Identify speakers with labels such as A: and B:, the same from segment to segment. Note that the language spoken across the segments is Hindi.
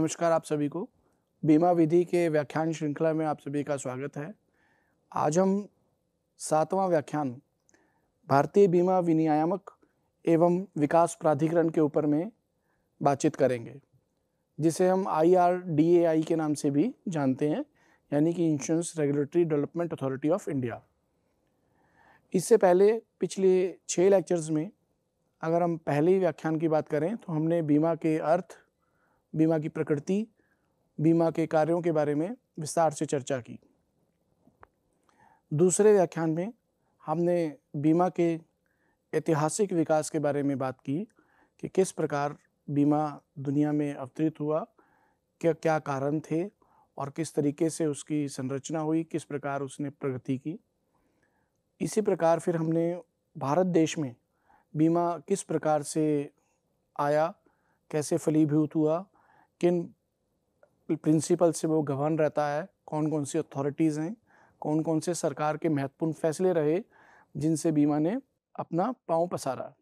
A: नमस्कार आप सभी को बीमा विधि के व्याख्यान श्रृंखला में आप सभी का स्वागत है आज हम सातवां व्याख्यान भारतीय बीमा विनियामक एवं विकास प्राधिकरण के ऊपर में बातचीत करेंगे जिसे हम आई के नाम से भी जानते हैं यानी कि insurance regulatory development authority of India इससे पहले पिछले छः लेक्चर्स में अगर हम पहले व्याख्यान की बात करें तो हमने बीमा के अर्थ बीमा की प्रकृति बीमा के कार्यों के बारे में विस्तार से चर्चा की दूसरे व्याख्यान में हमने बीमा के ऐतिहासिक विकास के बारे में बात की कि किस प्रकार बीमा दुनिया में अवतरित हुआ क्या क्या कारण थे और किस तरीके से उसकी संरचना हुई किस प्रकार उसने प्रगति की इसी प्रकार फिर हमने भारत देश में बीमा किस प्रकार से आया कैसे फलीभूत हुआ किन प्रिंसिपल से वो गवर्न रहता है कौन कौन सी अथॉरिटीज़ हैं कौन कौन से सरकार के महत्वपूर्ण फैसले रहे जिनसे बीमा ने अपना पाँव पसारा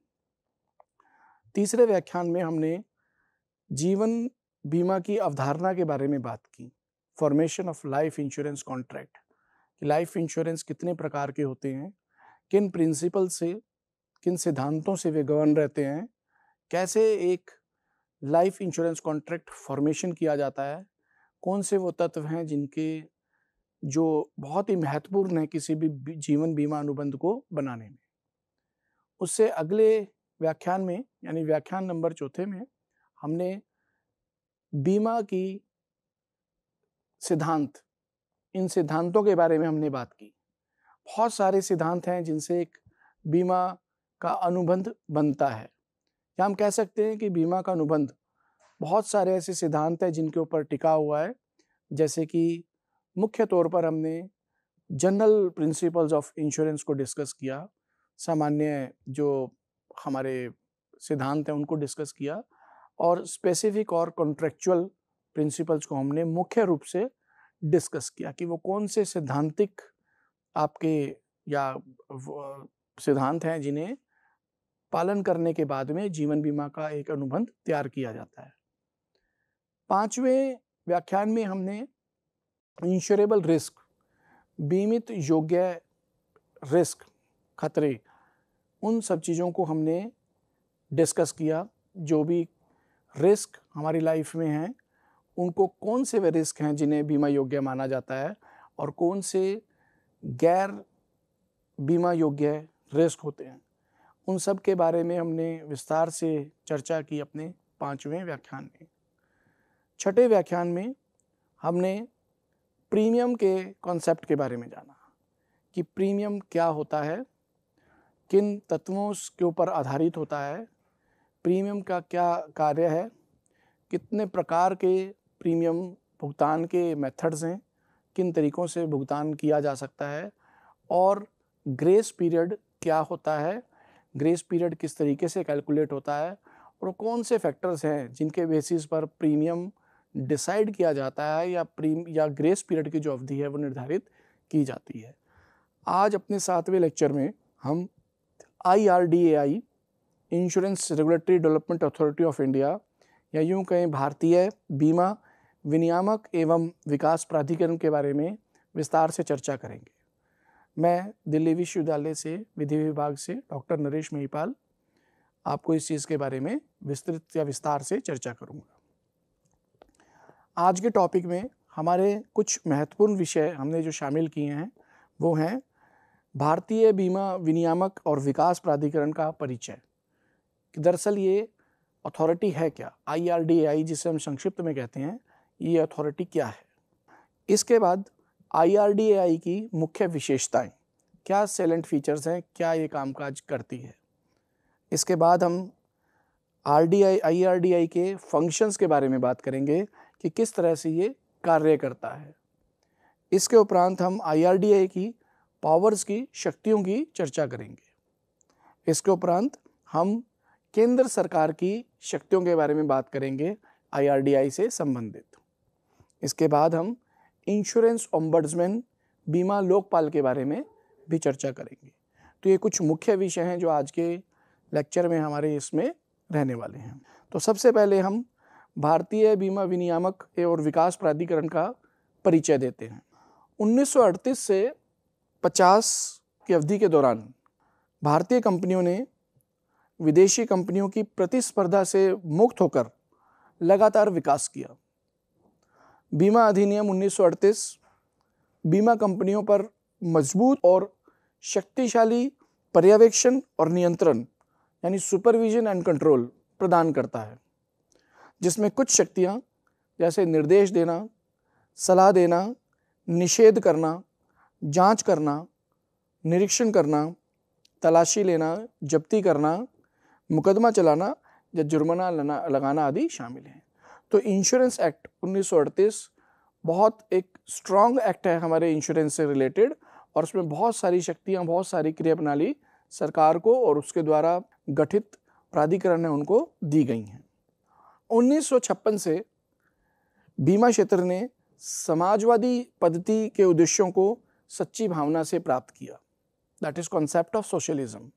A: तीसरे व्याख्यान में हमने जीवन बीमा की अवधारणा के बारे में बात की formation of life insurance contract life insurance कितने प्रकार के होते हैं किन प्रिंसिपल से किन सिद्धांतों से वे गवर्न रहते हैं कैसे एक लाइफ इंश्योरेंस कॉन्ट्रैक्ट फॉर्मेशन किया जाता है कौन से वो तत्व हैं जिनके जो बहुत ही महत्वपूर्ण है किसी भी जीवन बीमा अनुबंध को बनाने में उससे अगले व्याख्यान में यानी व्याख्यान नंबर चौथे में हमने बीमा की सिद्धांत इन सिद्धांतों के बारे में हमने बात की बहुत सारे सिद्धांत हैं जिनसे एक बीमा का अनुबंध बनता है या हम कह सकते हैं कि बीमा का अनुबंध बहुत सारे ऐसे सिद्धांत हैं जिनके ऊपर टिका हुआ है जैसे कि मुख्य तौर पर हमने जनरल प्रिंसिपल्स ऑफ इंश्योरेंस को डिस्कस किया सामान्य जो हमारे सिद्धांत हैं उनको डिस्कस किया और स्पेसिफिक और कॉन्ट्रेक्चुअल प्रिंसिपल्स को हमने मुख्य रूप से डिस्कस किया कि वो कौन से सिद्धांतिक आपके या सिद्धांत हैं जिन्हें पालन करने के बाद में जीवन बीमा का एक अनुबंध तैयार किया जाता है पांचवें व्याख्यान में हमने इंश्योरेबल रिस्क बीमित योग्य रिस्क खतरे उन सब चीज़ों को हमने डिस्कस किया जो भी रिस्क हमारी लाइफ में हैं उनको कौन से वे रिस्क हैं जिन्हें बीमा योग्य माना जाता है और कौन से गैर बीमा योग्य रिस्क होते हैं उन सब के बारे में हमने विस्तार से चर्चा की अपने पाँचवें व्याख्यान में छठे व्याख्यान में हमने प्रीमियम के कॉन्सेप्ट के बारे में जाना कि प्रीमियम क्या होता है किन तत्वों के ऊपर आधारित होता है प्रीमियम का क्या कार्य है कितने प्रकार के प्रीमियम भुगतान के मेथड्स हैं किन तरीक़ों से भुगतान किया जा सकता है और ग्रेस पीरियड क्या होता है ग्रेस पीरियड किस तरीके से कैलकुलेट होता है और कौन से फैक्टर्स हैं जिनके बेसिस पर प्रीमियम डिसाइड किया जाता है या प्रीम या ग्रेस पीरियड की जो अवधि है वो निर्धारित की जाती है आज अपने सातवें लेक्चर में हम I R D A I insurance regulatory development authority of India या यूं कहें भारतीय बीमा विनियामक एवं विकास प्राधिकरण के बारे में विस्तार से चर्चा करेंगे मैं दिल्ली विश्वविद्यालय से विधि विभाग से डॉक्टर नरेश महिपाल आपको इस चीज़ के बारे में विस्तृत या विस्तार से चर्चा करूँगा आज के टॉपिक में हमारे कुछ महत्वपूर्ण विषय हमने जो शामिल किए हैं वो हैं भारतीय बीमा विनियामक और विकास प्राधिकरण का परिचय दरअसल ये अथॉरिटी है क्या आई जिसे हम संक्षिप्त में कहते हैं ये अथॉरिटी क्या है इसके बाद आई की मुख्य विशेषताएं क्या सेलेंट फीचर्स हैं क्या ये कामकाज करती है इसके बाद हम R D I I R D I के फंक्शंस के बारे में बात करेंगे कि किस तरह से ये कार्य करता है इसके उपरांत हम आई आर डी आई की पावर्स की शक्तियों की चर्चा करेंगे इसके उपरांत हम केंद्र सरकार की शक्तियों के बारे में बात करेंगे आई आर डी आई से संबंधित इसके बाद हम इंश्योरेंस ओम्बर्ड्समैन बीमा लोकपाल के बारे में भी चर्चा करेंगे तो ये कुछ मुख्य विषय हैं जो आज के लेक्चर में हमारे इसमें रहने वाले हैं तो सबसे पहले हम भारतीय बीमा विनियामक और विकास प्राधिकरण का परिचय देते हैं 1938 से 50 की अवधि के दौरान भारतीय कंपनियों ने विदेशी कंपनियों की प्रतिस्पर्धा से मुक्त होकर लगातार विकास किया बीमा अधिनियम 1938 बीमा कंपनियों पर मजबूत और शक्तिशाली पर्यवेक्षण और नियंत्रण यानी सुपरविजन एंड कंट्रोल प्रदान करता है जिसमें कुछ शक्तियाँ जैसे निर्देश देना सलाह देना निषेध करना जांच करना निरीक्षण करना तलाशी लेना जब्ती करना मुकदमा चलाना या जुर्माना लगाना आदि शामिल हैं तो इंश्योरेंस एक्ट उन्नीस बहुत एक स्ट्रॉन्ग एक्ट है हमारे इंश्योरेंस से रिलेटेड और उसमें बहुत सारी शक्तियाँ बहुत सारी क्रिया प्रणाली सरकार को और उसके द्वारा गठित प्राधिकरण है उनको दी गई हैं 1956 से बीमा क्षेत्र ने समाजवादी पद्धति के उद्देश्यों को सच्ची भावना से प्राप्त किया that is concept of socialism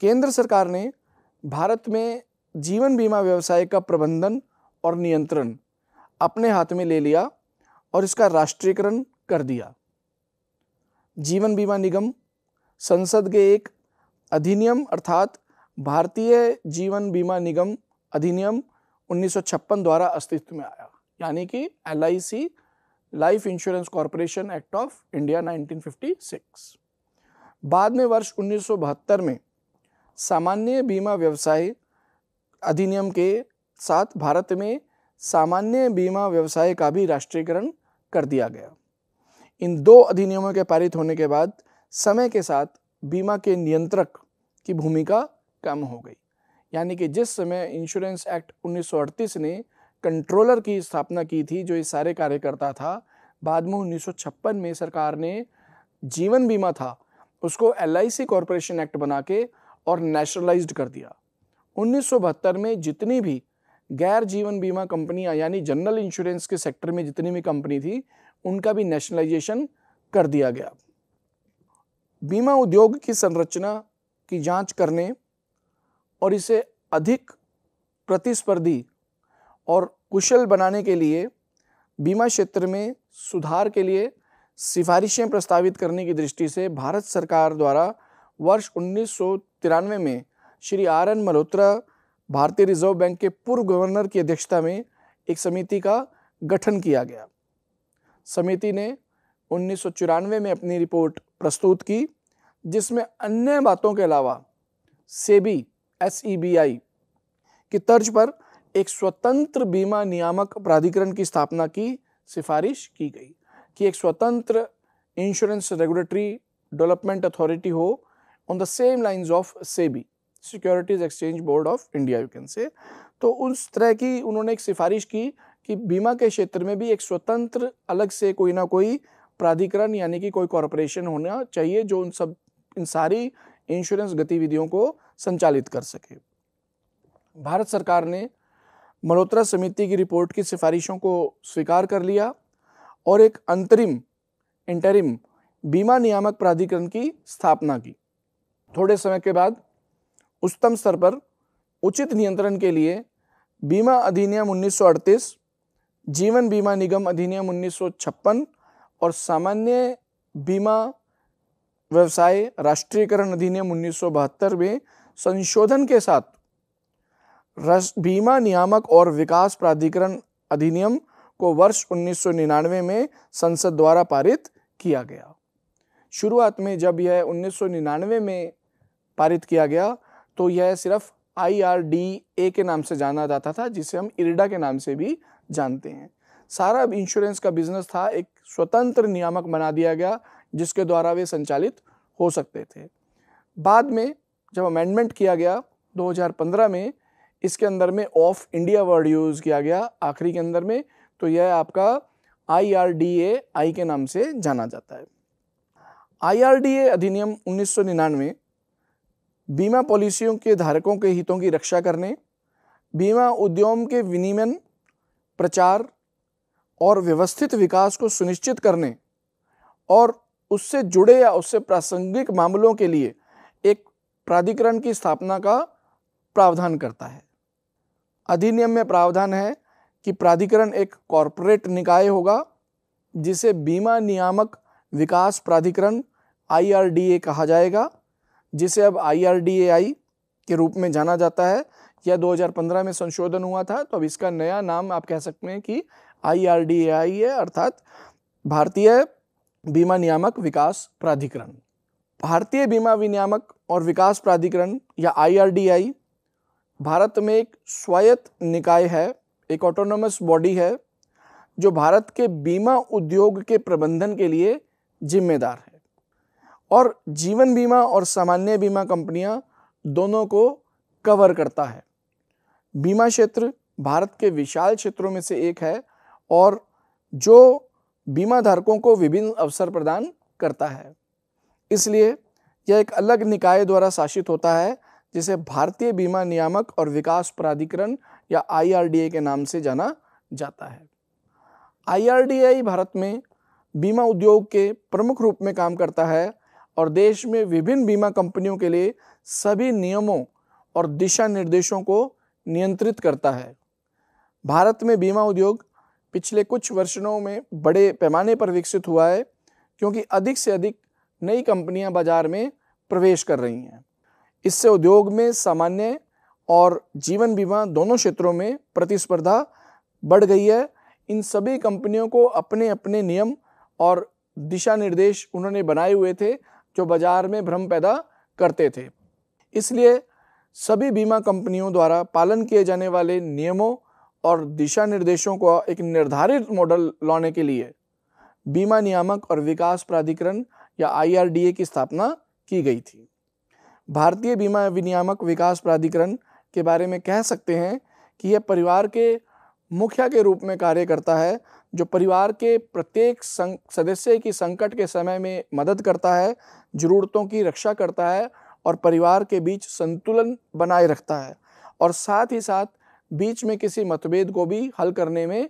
A: केंद्र सरकार ने भारत में जीवन बीमा व्यवसाय का प्रबंधन और नियंत्रण अपने हाथ में ले लिया और इसका राष्ट्रीयकरण कर दिया जीवन बीमा निगम संसद के एक अधिनियम अर्थात भारतीय जीवन बीमा निगम अधिनियम 1956 द्वारा अस्तित्व में आया यानी कि L life insurance corporation act of India 1956 बाद में वर्ष 1972 में सामान्य बीमा व्यवसाय अधिनियम के साथ भारत में सामान्य बीमा व्यवसाय का भी राष्ट्रीयकरण कर दिया गया इन दो अधिनियमों के पारित होने के बाद समय के साथ बीमा के नियंत्रक की भूमिका कम हो गई यानी कि जिस समय इंश्योरेंस एक्ट 1938 ने कंट्रोलर की स्थापना की थी जो ये सारे कार्य करता था बाद में उन्नीस में सरकार ने जीवन बीमा था उसको L I C corporation act बना के और नेशनलाइज कर दिया उन्नीस में जितनी भी गैर जीवन बीमा कंपनियां यानी जनरल इंश्योरेंस के सेक्टर में जितनी भी कंपनी थी उनका भी नेशनलाइजेशन कर दिया गया बीमा उद्योग की संरचना की जांच करने और इसे अधिक प्रतिस्पर्धी और कुशल बनाने के लिए बीमा क्षेत्र में सुधार के लिए सिफारिशें प्रस्तावित करने की दृष्टि से भारत सरकार द्वारा वर्ष उन्नीस में श्री आर एन मल्होत्रा भारतीय रिजर्व बैंक के पूर्व गवर्नर की अध्यक्षता में एक समिति का गठन किया गया समिति ने उन्नीस में अपनी रिपोर्ट प्रस्तुत की जिसमें अन्य बातों के अलावा सेबी एस की तर्ज पर एक स्वतंत्र बीमा नियामक प्राधिकरण की स्थापना की सिफारिश की गई कि एक स्वतंत्र इंश्योरेंस रेगुलेटरी डेवलपमेंट अथॉरिटी हो on the same lines of SEBI securities exchange board of India you can say तो उस तरह की उन्होंने एक सिफारिश की कि बीमा के क्षेत्र में भी एक स्वतंत्र अलग से कोई ना कोई प्राधिकरण यानी कि कोई कॉरपोरेशन होना चाहिए जो उन सब इन सारी इंश्योरेंस गतिविधियों को संचालित कर सके भारत सरकार ने मल्होत्रा समिति की रिपोर्ट की सिफारिशों को स्वीकार कर लिया और एक अंतरिम इंटरिम बीमा नियामक प्राधिकरण की स्थापना की थोड़े समय के बाद उच्चतम स्तर पर उचित नियंत्रण के लिए बीमा अधिनियम 1938, जीवन बीमा निगम अधिनियम 1956 और सामान्य बीमा व्यवसाय राष्ट्रीयकरण अधिनियम 1972 में संशोधन के साथ बीमा नियामक और विकास प्राधिकरण अधिनियम को वर्ष 1999 में संसद द्वारा पारित किया गया शुरुआत में जब यह 1999 में पारित किया गया तो यह सिर्फ आई आर डी ए के नाम से जाना जाता था जिसे हम इरडा के नाम से भी जानते हैं सारा इंश्योरेंस का बिजनेस था एक स्वतंत्र नियामक बना दिया गया जिसके द्वारा वे संचालित हो सकते थे बाद में जब अमेंडमेंट किया गया 2015 में इसके अंदर में ऑफ इंडिया वर्ड यूज़ किया गया आखिरी के अंदर में तो यह आपका आई आर डी ए आई के नाम से जाना जाता है आई आर डी ए अधिनियम उन्नीस बीमा पॉलिसियों के धारकों के हितों की रक्षा करने बीमा उद्यम के विनियमन प्रचार और व्यवस्थित विकास को सुनिश्चित करने और उससे जुड़े या उससे प्रासंगिक मामलों के लिए एक प्राधिकरण की स्थापना का प्रावधान करता है अधिनियम में प्रावधान है कि प्राधिकरण एक कॉरपोरेट निकाय होगा जिसे बीमा नियामक विकास प्राधिकरण आई कहा जाएगा जिसे अब आई के रूप में जाना जाता है यह 2015 में संशोधन हुआ था तो अब इसका नया नाम आप कह सकते हैं कि आई है अर्थात भारतीय बीमा नियामक विकास प्राधिकरण भारतीय बीमा विनियामक और विकास प्राधिकरण या आई भारत में एक स्वायत्त निकाय है एक ऑटोनोमस बॉडी है जो भारत के बीमा उद्योग के प्रबंधन के लिए जिम्मेदार है और जीवन बीमा और सामान्य बीमा कंपनियां दोनों को कवर करता है बीमा क्षेत्र भारत के विशाल क्षेत्रों में से एक है और जो बीमा धारकों को विभिन्न अवसर प्रदान करता है इसलिए यह एक अलग निकाय द्वारा शासित होता है जिसे भारतीय बीमा नियामक और विकास प्राधिकरण या आई के नाम से जाना जाता है आई भारत में बीमा उद्योग के प्रमुख रूप में काम करता है और देश में विभिन्न बीमा कंपनियों के लिए सभी नियमों और दिशा निर्देशों को नियंत्रित करता है भारत में बीमा उद्योग पिछले कुछ वर्षों में बड़े पैमाने पर विकसित हुआ है क्योंकि अधिक से अधिक नई कंपनियां बाजार में प्रवेश कर रही हैं इससे उद्योग में सामान्य और जीवन बीमा दोनों क्षेत्रों में प्रतिस्पर्धा बढ़ गई है इन सभी कंपनियों को अपने अपने नियम और दिशा निर्देश उन्होंने बनाए हुए थे जो बाजार में भ्रम पैदा करते थे इसलिए सभी बीमा कंपनियों द्वारा पालन किए जाने वाले नियमों और दिशा निर्देशों को एक निर्धारित मॉडल लाने के लिए बीमा नियामक और विकास प्राधिकरण या आई की स्थापना की गई थी भारतीय बीमा विनियामक विकास प्राधिकरण के बारे में कह सकते हैं कि यह परिवार के मुखिया के रूप में कार्य करता है जो परिवार के प्रत्येक सदस्य की संकट के समय में मदद करता है ज़रूरतों की रक्षा करता है और परिवार के बीच संतुलन बनाए रखता है और साथ ही साथ बीच में किसी मतभेद को भी हल करने में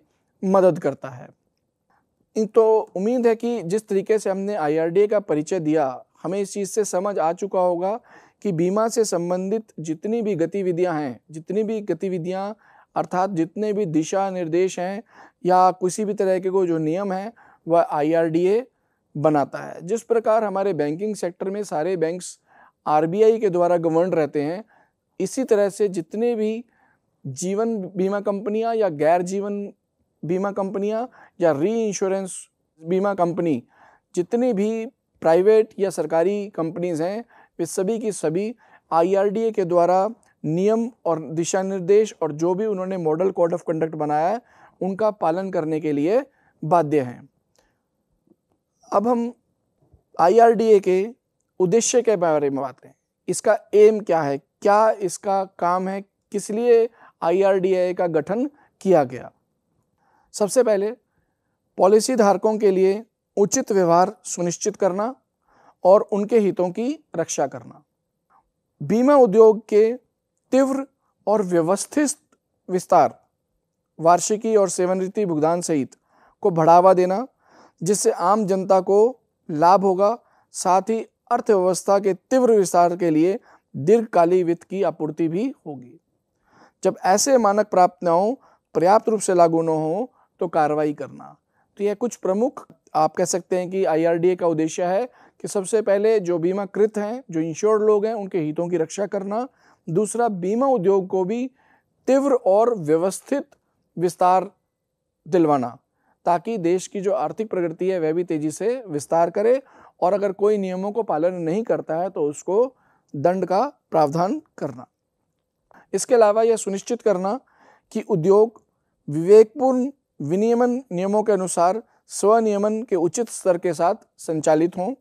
A: मदद करता है तो उम्मीद है कि जिस तरीके से हमने आई का परिचय दिया हमें इस चीज़ से समझ आ चुका होगा कि बीमा से संबंधित जितनी भी गतिविधियां हैं जितनी भी गतिविधियां अर्थात जितने भी दिशा निर्देश हैं या किसी भी तरह के को जो नियम हैं वह आई बनाता है जिस प्रकार हमारे बैंकिंग सेक्टर में सारे बैंक्स आर के द्वारा गवर्न रहते हैं इसी तरह से जितने भी जीवन बीमा कंपनियां या गैर जीवन बीमा कंपनियां या री इंश्योरेंस बीमा कंपनी जितनी भी प्राइवेट या सरकारी कंपनीज हैं वे सभी की सभी आई के द्वारा नियम और दिशा निर्देश और जो भी उन्होंने मॉडल कोड ऑफ कंडक्ट बनाया है उनका पालन करने के लिए बाध्य हैं अब हम आईआरडीए के उद्देश्य के बारे में बात करें इसका एम क्या है क्या इसका काम है किस लिए आई का गठन किया गया सबसे पहले पॉलिसी धारकों के लिए उचित व्यवहार सुनिश्चित करना और उनके हितों की रक्षा करना बीमा उद्योग के तीव्र और व्यवस्थित विस्तार वार्षिकी और सेवनरीति भुगतान सहित को बढ़ावा देना जिससे आम जनता को लाभ होगा साथ ही अर्थव्यवस्था के तीव्र विस्तार के लिए दीर्घकालीन वित्त की आपूर्ति भी होगी जब ऐसे मानक प्राप्त न हो पर्याप्त रूप से लागू न हो तो कार्रवाई करना तो यह कुछ प्रमुख आप कह सकते हैं कि आई का उद्देश्य है कि सबसे पहले जो बीमाकृत हैं जो इंश्योर्ड लोग हैं उनके हितों की रक्षा करना दूसरा बीमा उद्योग को भी तीव्र और व्यवस्थित विस्तार दिलवाना ताकि देश की जो आर्थिक प्रगति है वह भी तेजी से विस्तार करे और अगर कोई नियमों को पालन नहीं करता है तो उसको दंड का प्रावधान करना इसके अलावा यह सुनिश्चित करना कि उद्योग विवेकपूर्ण विनियमन नियमों के अनुसार स्वनियमन के उचित स्तर के साथ संचालित हों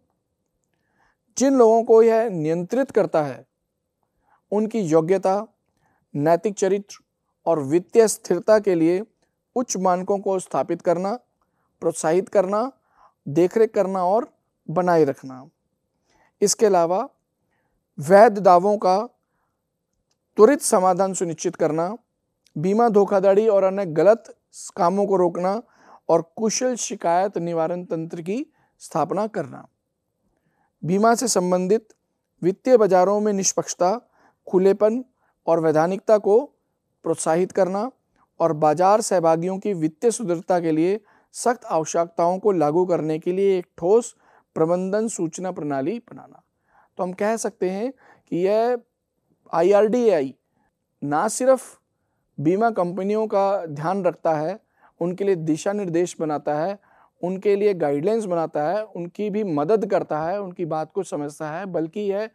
A: जिन लोगों को यह नियंत्रित करता है उनकी योग्यता नैतिक चरित्र और वित्तीय स्थिरता के लिए उच्च मानकों को स्थापित करना प्रोत्साहित करना देखरेख करना और बनाए रखना इसके अलावा वैध दावों का त्वरित समाधान सुनिश्चित करना बीमा धोखाधड़ी और अन्य गलत कामों को रोकना और कुशल शिकायत निवारण तंत्र की स्थापना करना बीमा से संबंधित वित्तीय बाजारों में निष्पक्षता खुलेपन और वैधानिकता को प्रोत्साहित करना और बाजार सहभागियों की वित्तीय सुदृढ़ता के लिए सख्त आवश्यकताओं को लागू करने के लिए एक ठोस प्रबंधन सूचना प्रणाली बनाना तो हम कह सकते हैं कि यह आई ना सिर्फ बीमा कंपनियों का ध्यान रखता है उनके लिए दिशा निर्देश बनाता है उनके लिए गाइडलाइंस बनाता है उनकी भी मदद करता है उनकी बात को समझता है बल्कि यह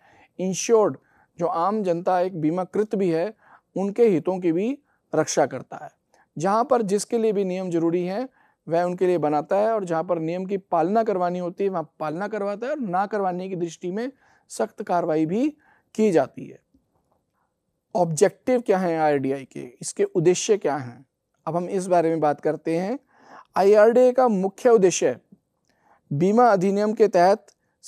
A: इंश्योर्ड जो आम जनता एक बीमाकृत भी है उनके हितों की भी रक्षा करता है जहाँ पर जिसके लिए भी नियम जरूरी है वह उनके लिए बनाता है और जहाँ पर नियम की पालना करवानी होती है वहाँ पालना करवाता है और ना करवाने की दृष्टि में सख्त कार्रवाई भी की जाती है ऑब्जेक्टिव क्या है आईआरडीआई के इसके उद्देश्य क्या हैं अब हम इस बारे में बात करते हैं आई का मुख्य उद्देश्य बीमा अधिनियम के तहत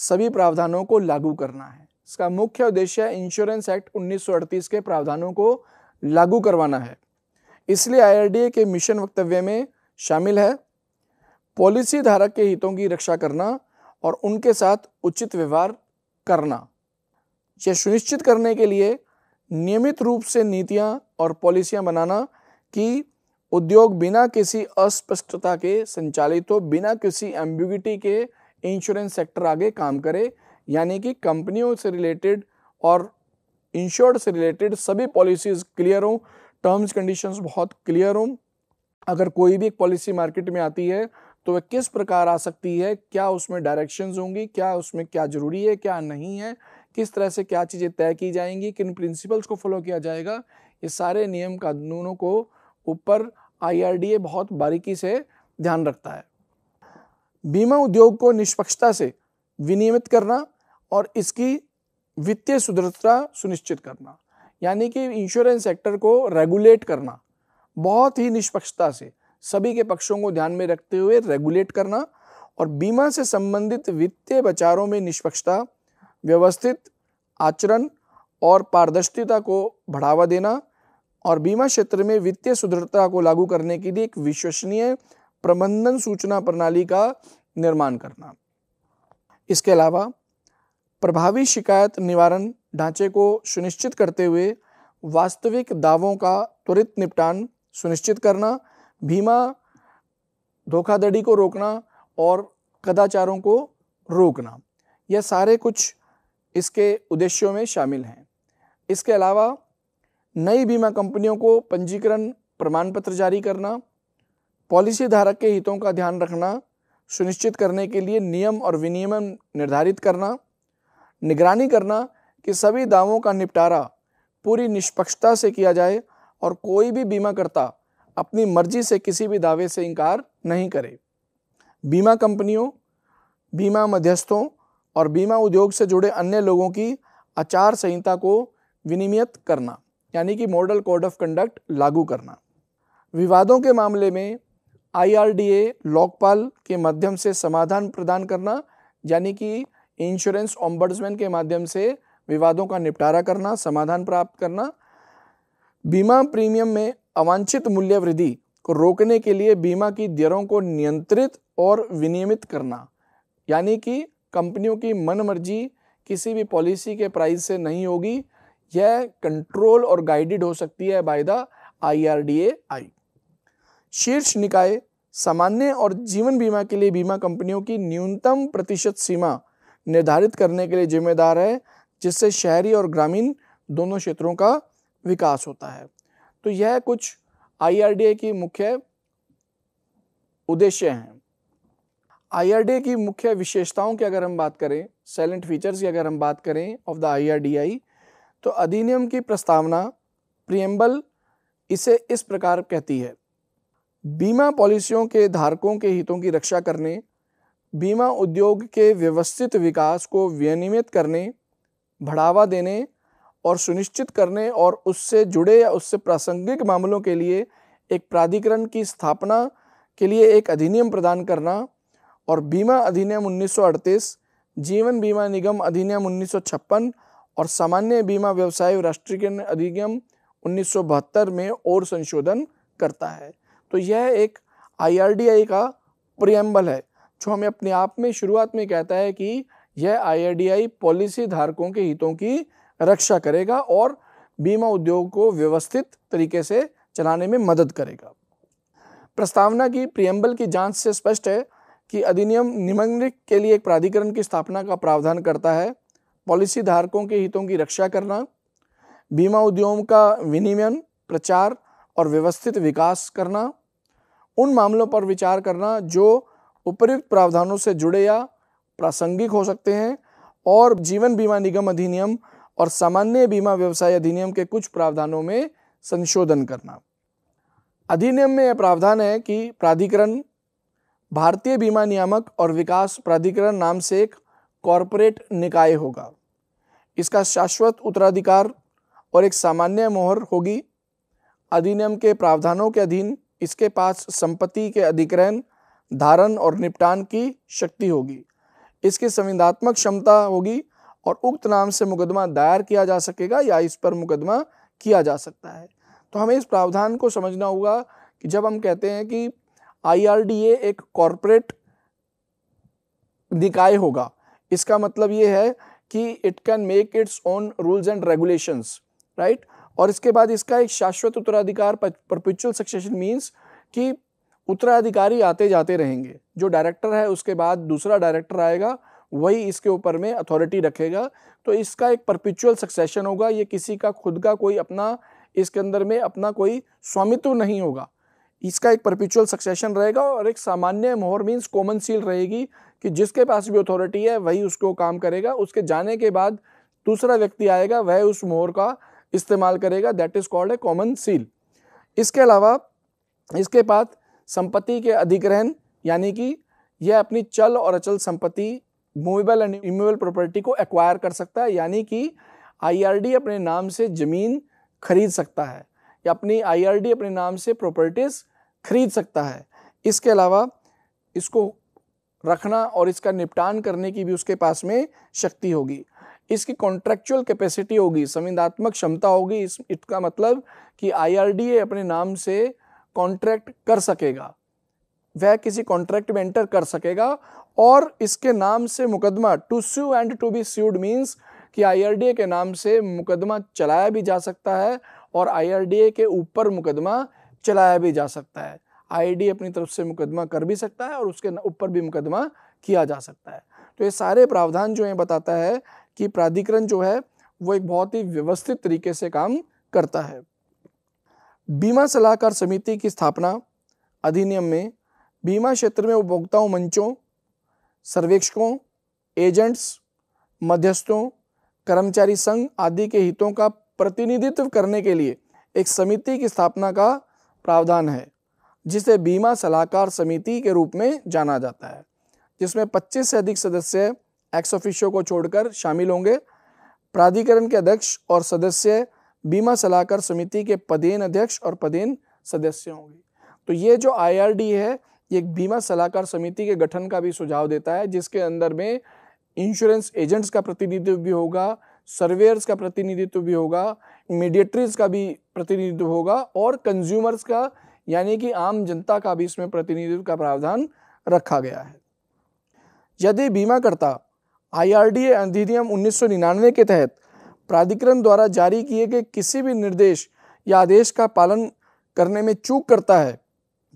A: सभी प्रावधानों को लागू करना है इसका मुख्य उद्देश्य इंश्योरेंस एक्ट 1938 के प्रावधानों को लागू करवाना है इसलिए आई के मिशन वक्तव्य में शामिल है पॉलिसी धारक के हितों की रक्षा करना और उनके साथ उचित व्यवहार करना यह सुनिश्चित करने के लिए नियमित रूप से नीतियां और पॉलिसियां बनाना कि उद्योग बिना किसी अस्पष्टता के संचालित हो बिना किसी एम्ब्यूगिटी के इंश्योरेंस सेक्टर आगे काम करे यानी कि कंपनियों से रिलेटेड और इंश्योर्ड से रिलेटेड सभी पॉलिसीज़ क्लियर हों टर्म्स कंडीशंस बहुत क्लियर हों अगर कोई भी एक पॉलिसी मार्केट में आती है तो वह किस प्रकार आ सकती है क्या उसमें डायरेक्शंस होंगी क्या उसमें क्या ज़रूरी है क्या नहीं है किस तरह से क्या चीज़ें तय की जाएंगी किन प्रिंसिपल्स को फॉलो किया जाएगा ये सारे नियम कानूनों को ऊपर आई बहुत बारीकी से ध्यान रखता है बीमा उद्योग को निष्पक्षता से विनियमित करना और इसकी वित्तीय सुदृढ़ता सुनिश्चित करना यानी कि इंश्योरेंस सेक्टर को रेगुलेट करना बहुत ही निष्पक्षता से सभी के पक्षों को ध्यान में रखते हुए रेगुलेट करना और बीमा से संबंधित वित्तीय बचारों में निष्पक्षता व्यवस्थित आचरण और पारदर्शिता को बढ़ावा देना और बीमा क्षेत्र में वित्तीय सुदृढ़ता को लागू करने के लिए एक विश्वसनीय प्रबंधन सूचना प्रणाली का निर्माण करना इसके अलावा प्रभावी शिकायत निवारण ढांचे को सुनिश्चित करते हुए वास्तविक दावों का त्वरित निपटान सुनिश्चित करना बीमा धोखाधड़ी को रोकना और कदाचारों को रोकना यह सारे कुछ इसके उद्देश्यों में शामिल हैं इसके अलावा नई बीमा कंपनियों को पंजीकरण प्रमाण पत्र जारी करना पॉलिसी धारक के हितों का ध्यान रखना सुनिश्चित करने के लिए नियम और विनियमन निर्धारित करना निगरानी करना कि सभी दावों का निपटारा पूरी निष्पक्षता से किया जाए और कोई भी बीमाकर्ता अपनी मर्जी से किसी भी दावे से इनकार नहीं करे बीमा कंपनियों बीमा मध्यस्थों और बीमा उद्योग से जुड़े अन्य लोगों की आचार संहिता को विनियमित करना यानी कि मॉडल कोड ऑफ कंडक्ट लागू करना विवादों के मामले में आईआरडीए लोकपाल के माध्यम से समाधान प्रदान करना यानी कि इंश्योरेंस ओम्बड्समैन के माध्यम से विवादों का निपटारा करना समाधान प्राप्त करना बीमा प्रीमियम में अवांछित मूल्य वृद्धि को रोकने के लिए बीमा की दरों को नियंत्रित और विनियमित करना यानी कि कंपनियों की मनमर्जी किसी भी पॉलिसी के प्राइस से नहीं होगी यह कंट्रोल और गाइडेड हो सकती है by the I R D A I शीर्ष निकाय सामान्य और जीवन बीमा के लिए बीमा कंपनियों की न्यूनतम प्रतिशत सीमा निर्धारित करने के लिए जिम्मेदार है जिससे शहरी और ग्रामीण दोनों क्षेत्रों का विकास होता है तो यह कुछ आई की मुख्य उद्देश्य हैं आई की मुख्य विशेषताओं की अगर हम बात करें सैलेंट फीचर्स की अगर हम बात करें ऑफ द आई तो अधिनियम की प्रस्तावना प्रियम्बल इसे इस प्रकार कहती है बीमा पॉलिसियों के धारकों के हितों की रक्षा करने बीमा उद्योग के व्यवस्थित विकास को विनियमित करने बढ़ावा देने और सुनिश्चित करने और उससे जुड़े या उससे प्रासंगिक मामलों के लिए एक प्राधिकरण की स्थापना के लिए एक अधिनियम प्रदान करना और बीमा अधिनियम 1938 जीवन बीमा निगम अधिनियम 1956 और सामान्य बीमा व्यवसाय राष्ट्रीयकरण अधिनियम उन्नीस में और संशोधन करता है तो यह एक आई का प्रियम्बल है जो हमें अपने आप में शुरुआत में कहता है कि यह आई पॉलिसी धारकों के हितों की रक्षा करेगा और बीमा उद्योग को व्यवस्थित तरीके से चलाने में मदद करेगा प्रस्तावना की प्रियम्बल की जांच से स्पष्ट है कि अधिनियम निम्नलिखित के लिए एक प्राधिकरण की स्थापना का प्रावधान करता है पॉलिसी धारकों के हितों की रक्षा करना बीमा उद्योग का विनियमन प्रचार और व्यवस्थित विकास करना उन मामलों पर विचार करना जो उपयुक्त प्रावधानों से जुड़े या प्रासंगिक हो सकते हैं और जीवन बीमा निगम अधिनियम और सामान्य बीमा व्यवसाय अधिनियम के कुछ प्रावधानों में संशोधन करना अधिनियम में यह प्रावधान है कि प्राधिकरण भारतीय बीमा नियामक और विकास प्राधिकरण नाम से एक कॉरपोरेट निकाय होगा इसका शाश्वत उत्तराधिकार और एक सामान्य मोहर होगी अधिनियम के प्रावधानों के अधीन इसके पास संपत्ति के अधिग्रहण धारण और निपटान की शक्ति होगी इसकी संविधात्मक क्षमता होगी और उक्त नाम से मुकदमा दायर किया जा सकेगा या इस पर मुकदमा किया जा सकता है तो हमें इस प्रावधान को समझना होगा कि जब हम कहते हैं कि आई एक कॉरपोरेट निकाय होगा इसका मतलब ये है कि it can make its own rules and regulations right और इसके बाद इसका एक शाश्वत उत्तराधिकार परपिचुअल सक्सेशन मीन्स कि उत्तराधिकारी आते जाते रहेंगे जो डायरेक्टर है उसके बाद दूसरा डायरेक्टर आएगा वही इसके ऊपर में अथॉरिटी रखेगा तो इसका एक परपिचुअल सक्सेशन होगा ये किसी का खुद का कोई अपना इसके अंदर में अपना कोई स्वामित्व नहीं होगा इसका एक परपिचुअल सक्सेशन रहेगा और एक सामान्य मोहर मीन्स कॉमन सील रहेगी कि जिसके पास भी अथॉरिटी है वही उसको काम करेगा उसके जाने के बाद दूसरा व्यक्ति आएगा वह उस मोहर का इस्तेमाल करेगा that is called a common seal इसके अलावा इसके बाद संपत्ति के अधिग्रहण यानी कि यह अपनी चल और अचल संपत्ति मूवेबल एंड इमूवेबल प्रॉपर्टी को एक्वायर कर सकता है यानी कि आईआरडी अपने नाम से ज़मीन खरीद सकता है या अपनी आईआरडी अपने नाम से प्रॉपर्टीज़ खरीद सकता है इसके अलावा इसको रखना और इसका निपटान करने की भी उसके पास में शक्ति होगी इसकी कॉन्ट्रेक्चुअल कैपेसिटी होगी संविधात्मक क्षमता होगी इस इसका मतलब कि आईआरडीए अपने नाम से कॉन्ट्रैक्ट कर सकेगा वह किसी कॉन्ट्रैक्ट में एंटर कर सकेगा और इसके नाम से मुकदमा to sue and to be sued means कि आईआरडीए के नाम से मुकदमा चलाया भी जा सकता है और आईआरडीए के ऊपर मुकदमा चलाया भी जा सकता है आई अपनी तरफ से मुकदमा कर भी सकता है और उसके ऊपर भी मुकदमा किया जा सकता है तो ये सारे प्रावधान जो है बताता है कि प्राधिकरण जो है वो एक बहुत ही व्यवस्थित तरीके से काम करता है बीमा सलाहकार समिति की स्थापना अधिनियम में बीमा क्षेत्र में उपभोक्ताओं मंचों सर्वेक्षकों एजेंट्स मध्यस्थों कर्मचारी संघ आदि के हितों का प्रतिनिधित्व करने के लिए एक समिति की स्थापना का प्रावधान है जिसे बीमा सलाहकार समिति के रूप में जाना जाता है जिसमें 25 से अधिक सदस्य एक्स ऑफिशियो को छोड़कर शामिल होंगे प्राधिकरण के अध्यक्ष और सदस्य बीमा सलाहकार समिति के पदेन अध्यक्ष और पदेन सदस्य होंगे तो ये जो आईआरडी है ये एक बीमा सलाहकार समिति के गठन का भी सुझाव देता है जिसके अंदर में इंश्योरेंस एजेंट्स का प्रतिनिधित्व भी होगा सर्वेयर्स का प्रतिनिधित्व भी होगा मीडिएटरीज का भी प्रतिनिधित्व होगा और कंज्यूमर्स का यानी कि आम जनता का भी इसमें प्रतिनिधित्व का प्रावधान रखा गया है यदि बीमाकर्ता आईआरडीए अधिनियम 1999 के तहत प्राधिकरण द्वारा जारी किए गए किसी भी निर्देश या आदेश का पालन करने में चूक करता है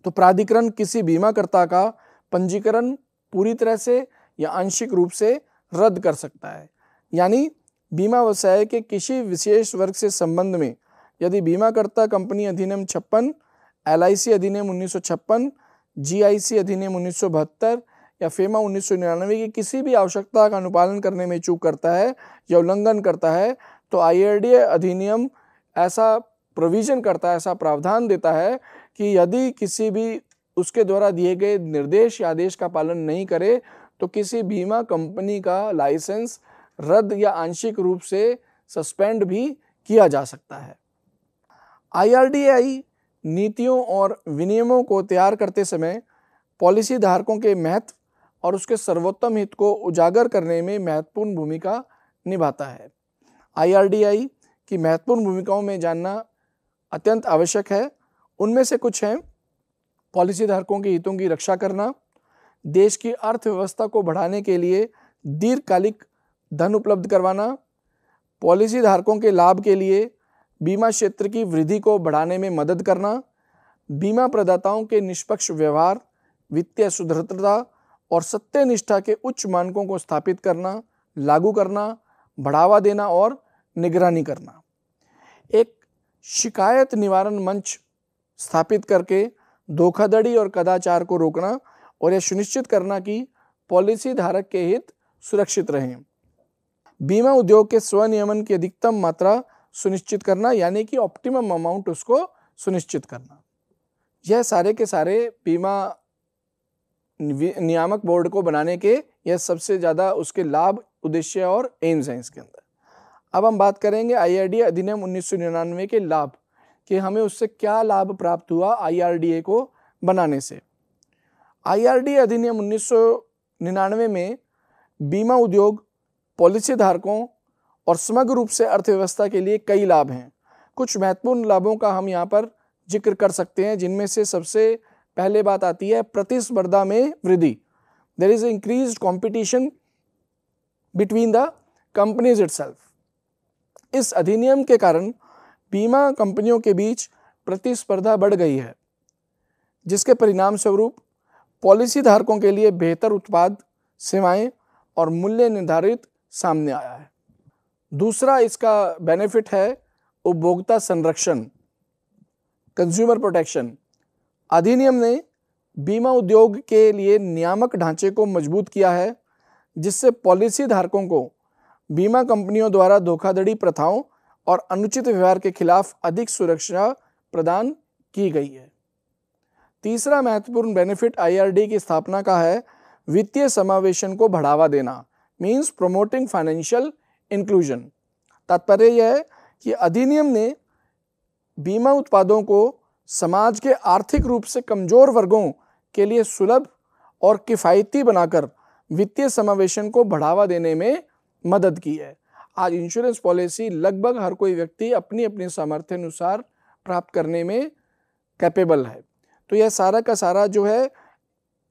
A: तो प्राधिकरण किसी बीमाकर्ता का पंजीकरण पूरी तरह से या आंशिक रूप से रद्द कर सकता है यानी बीमा व्यवसाय के किसी विशेष वर्ग से संबंध में यदि बीमाकर्ता कंपनी अधिनियम छप्पन एल अधिनियम उन्नीस सौ छप्पन जी अधिनियम उन्नीस सौ बहत्तर या फेमा उन्नीस की किसी भी आवश्यकता का अनुपालन करने में चूक करता है या उल्लंघन करता है तो आई अधिनियम ऐसा प्रोविजन करता है ऐसा प्रावधान देता है कि यदि किसी भी उसके द्वारा दिए गए निर्देश या आदेश का पालन नहीं करे तो किसी बीमा कंपनी का लाइसेंस रद्द या आंशिक रूप से सस्पेंड भी किया जा सकता है आई नीतियों और विनियमों को तैयार करते समय पॉलिसी धारकों के महत्व और उसके सर्वोत्तम हित को उजागर करने में महत्वपूर्ण भूमिका निभाता है आईआरडीआई की महत्वपूर्ण भूमिकाओं में जानना अत्यंत आवश्यक है उनमें से कुछ हैं पॉलिसी धारकों के हितों की रक्षा करना देश की अर्थव्यवस्था को बढ़ाने के लिए दीर्घकालिक धन उपलब्ध करवाना पॉलिसी धारकों के लाभ के लिए बीमा क्षेत्र की वृद्धि को बढ़ाने में मदद करना बीमा प्रदाताओं के निष्पक्ष व्यवहार वित्तीय सुदृढ़ता और निष्ठा के उच्च मानकों को स्थापित करना लागू करना बढ़ावा देना और निगरानी करना एक शिकायत निवारण मंच स्थापित करके धोखाधड़ी और कदाचार को रोकना और यह सुनिश्चित करना कि पॉलिसी धारक के हित सुरक्षित रहें बीमा उद्योग के स्वनियमन की अधिकतम मात्रा सुनिश्चित करना यानी कि ऑप्टिमम अमाउंट उसको सुनिश्चित करना यह सारे के सारे बीमा नियामक बोर्ड को बनाने के यह सबसे ज़्यादा उसके लाभ उद्देश्य और एम्स हैं इसके अंदर अब हम बात करेंगे आई अधिनियम उन्नीस के लाभ कि हमें उससे क्या लाभ प्राप्त हुआ आई को बनाने से आई अधिनियम उन्नीस में बीमा उद्योग पॉलिसी धारकों और समग्र रूप से अर्थव्यवस्था के लिए कई लाभ हैं कुछ महत्वपूर्ण लाभों का हम यहाँ पर जिक्र कर सकते हैं जिनमें से सबसे पहले बात आती है प्रतिस्पर्धा में वृद्धि there is increase competition between the companies it इस अधिनियम के कारण बीमा कंपनियों के बीच प्रतिस्पर्धा बढ़ गई है जिसके परिणाम स्वरूप पॉलिसी धारकों के लिए बेहतर उत्पाद सेवाएं और मूल्य निर्धारित सामने आया है दूसरा इसका बेनिफिट है उपभोक्ता संरक्षण कंज्यूमर प्रोटेक्शन अधिनियम ने बीमा उद्योग के लिए नियामक ढांचे को मजबूत किया है जिससे पॉलिसी धारकों को बीमा कंपनियों द्वारा धोखाधड़ी प्रथाओं और अनुचित व्यवहार के खिलाफ अधिक सुरक्षा प्रदान की गई है तीसरा महत्वपूर्ण बेनिफिट आईआरडी की स्थापना का है वित्तीय समावेशन को बढ़ावा देना मीन्स प्रोमोटिंग फाइनेंशियल इंक्लूजन तात्पर्य यह है कि अधिनियम ने बीमा उत्पादों को समाज के आर्थिक रूप से कमज़ोर वर्गों के लिए सुलभ और किफ़ायती बनाकर वित्तीय समावेशन को बढ़ावा देने में मदद की है आज इंश्योरेंस पॉलिसी लगभग हर कोई व्यक्ति अपनी अपनी सामर्थ्य अनुसार प्राप्त करने में कैपेबल है तो यह सारा का सारा जो है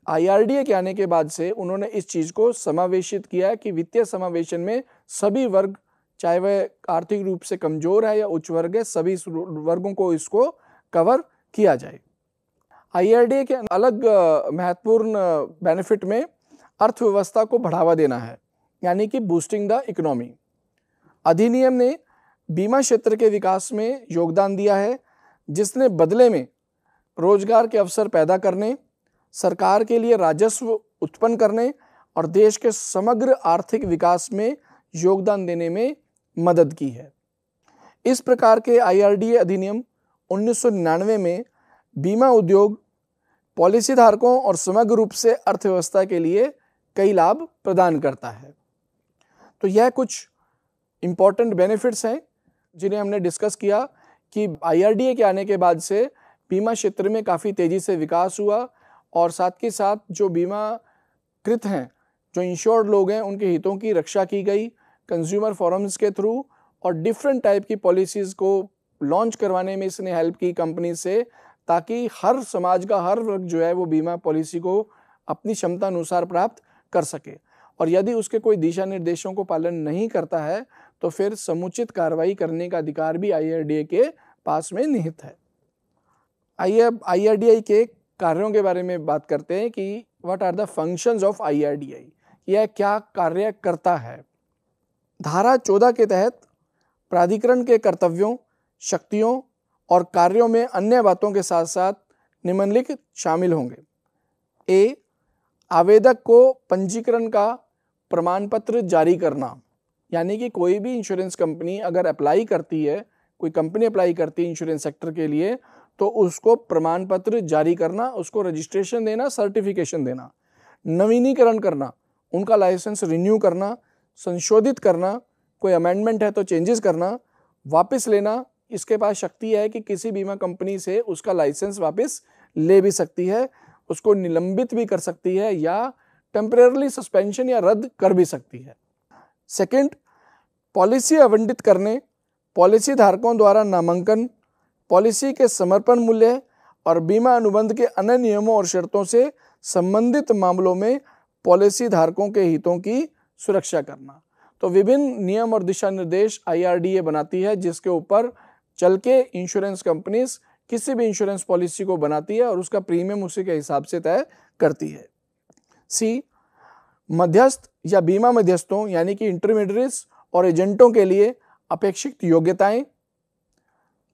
A: आई के आने के बाद से उन्होंने इस चीज़ को समावेशित किया कि वित्तीय समावेशन में सभी वर्ग चाहे वह आर्थिक रूप से कमज़ोर है या उच्च वर्ग है सभी वर्गों को इसको कवर किया जाए आई के अलग महत्वपूर्ण बेनिफिट में अर्थव्यवस्था को बढ़ावा देना है यानी कि बूस्टिंग द इकोनॉमी अधिनियम ने बीमा क्षेत्र के विकास में योगदान दिया है जिसने बदले में रोजगार के अवसर पैदा करने सरकार के लिए राजस्व उत्पन्न करने और देश के समग्र आर्थिक विकास में योगदान देने में मदद की है इस प्रकार के आईआरडीए अधिनियम उन्नीस में बीमा उद्योग पॉलिसी धारकों और समग्र रूप से अर्थव्यवस्था के लिए कई लाभ प्रदान करता है तो यह कुछ इम्पॉर्टेंट बेनिफिट्स हैं जिन्हें हमने डिस्कस किया कि आई के आने के बाद से बीमा क्षेत्र में काफ़ी तेज़ी से विकास हुआ और साथ के साथ जो बीमा कृत हैं जो इंश्योर्ड लोग हैं उनके हितों की रक्षा की गई कंज्यूमर फोरम्स के थ्रू और डिफरेंट टाइप की पॉलिसीज़ को लॉन्च करवाने में इसने हेल्प की कंपनी से ताकि हर समाज का हर वर्ग जो है वो बीमा पॉलिसी को अपनी क्षमता अनुसार प्राप्त कर सके और यदि उसके कोई दिशा निर्देशों को पालन नहीं करता है तो फिर समुचित कार्रवाई करने का अधिकार भी आई के पास में निहित है आई आई के कार्यों के बारे में बात करते हैं कि what are the function of I यह क्या कार्य करता है धारा चौदह के तहत प्राधिकरण के कर्तव्यों शक्तियों और कार्यों में अन्य बातों के साथ साथ निम्नलिखित शामिल होंगे ए आवेदक को पंजीकरण का प्रमाण पत्र जारी करना यानी कि कोई भी इंश्योरेंस कंपनी अगर अप्लाई करती है कोई कंपनी अप्लाई करती है इंश्योरेंस सेक्टर के लिए तो उसको प्रमाण पत्र जारी करना उसको रजिस्ट्रेशन देना सर्टिफिकेशन देना नवीनीकरण करना उनका लाइसेंस रिन्यू करना संशोधित करना कोई अमेंडमेंट है तो चेंजेस करना वापस लेना इसके पास शक्ति है कि किसी बीमा कंपनी से उसका लाइसेंस वापस ले भी सकती है उसको निलंबित भी कर सकती है या टेम्परेली सस्पेंशन या रद्द कर भी सकती है सेकंड पॉलिसी आवंटित करने पॉलिसी धारकों द्वारा नामांकन पॉलिसी के समर्पण मूल्य और बीमा अनुबंध के अन्य नियमों और शर्तों से संबंधित मामलों में पॉलिसी धारकों के हितों की सुरक्षा करना तो विभिन्न नियम और दिशा निर्देश आई बनाती है जिसके ऊपर चल के इंश्योरेंस कंपनीज किसी भी इंश्योरेंस पॉलिसी को बनाती है और उसका प्रीमियम उसी के हिसाब से तय करती है सी मध्यस्थ या बीमा मध्यस्थों यानी कि इंटरमीडिएट्स और एजेंटों के लिए अपेक्षित योग्यताएं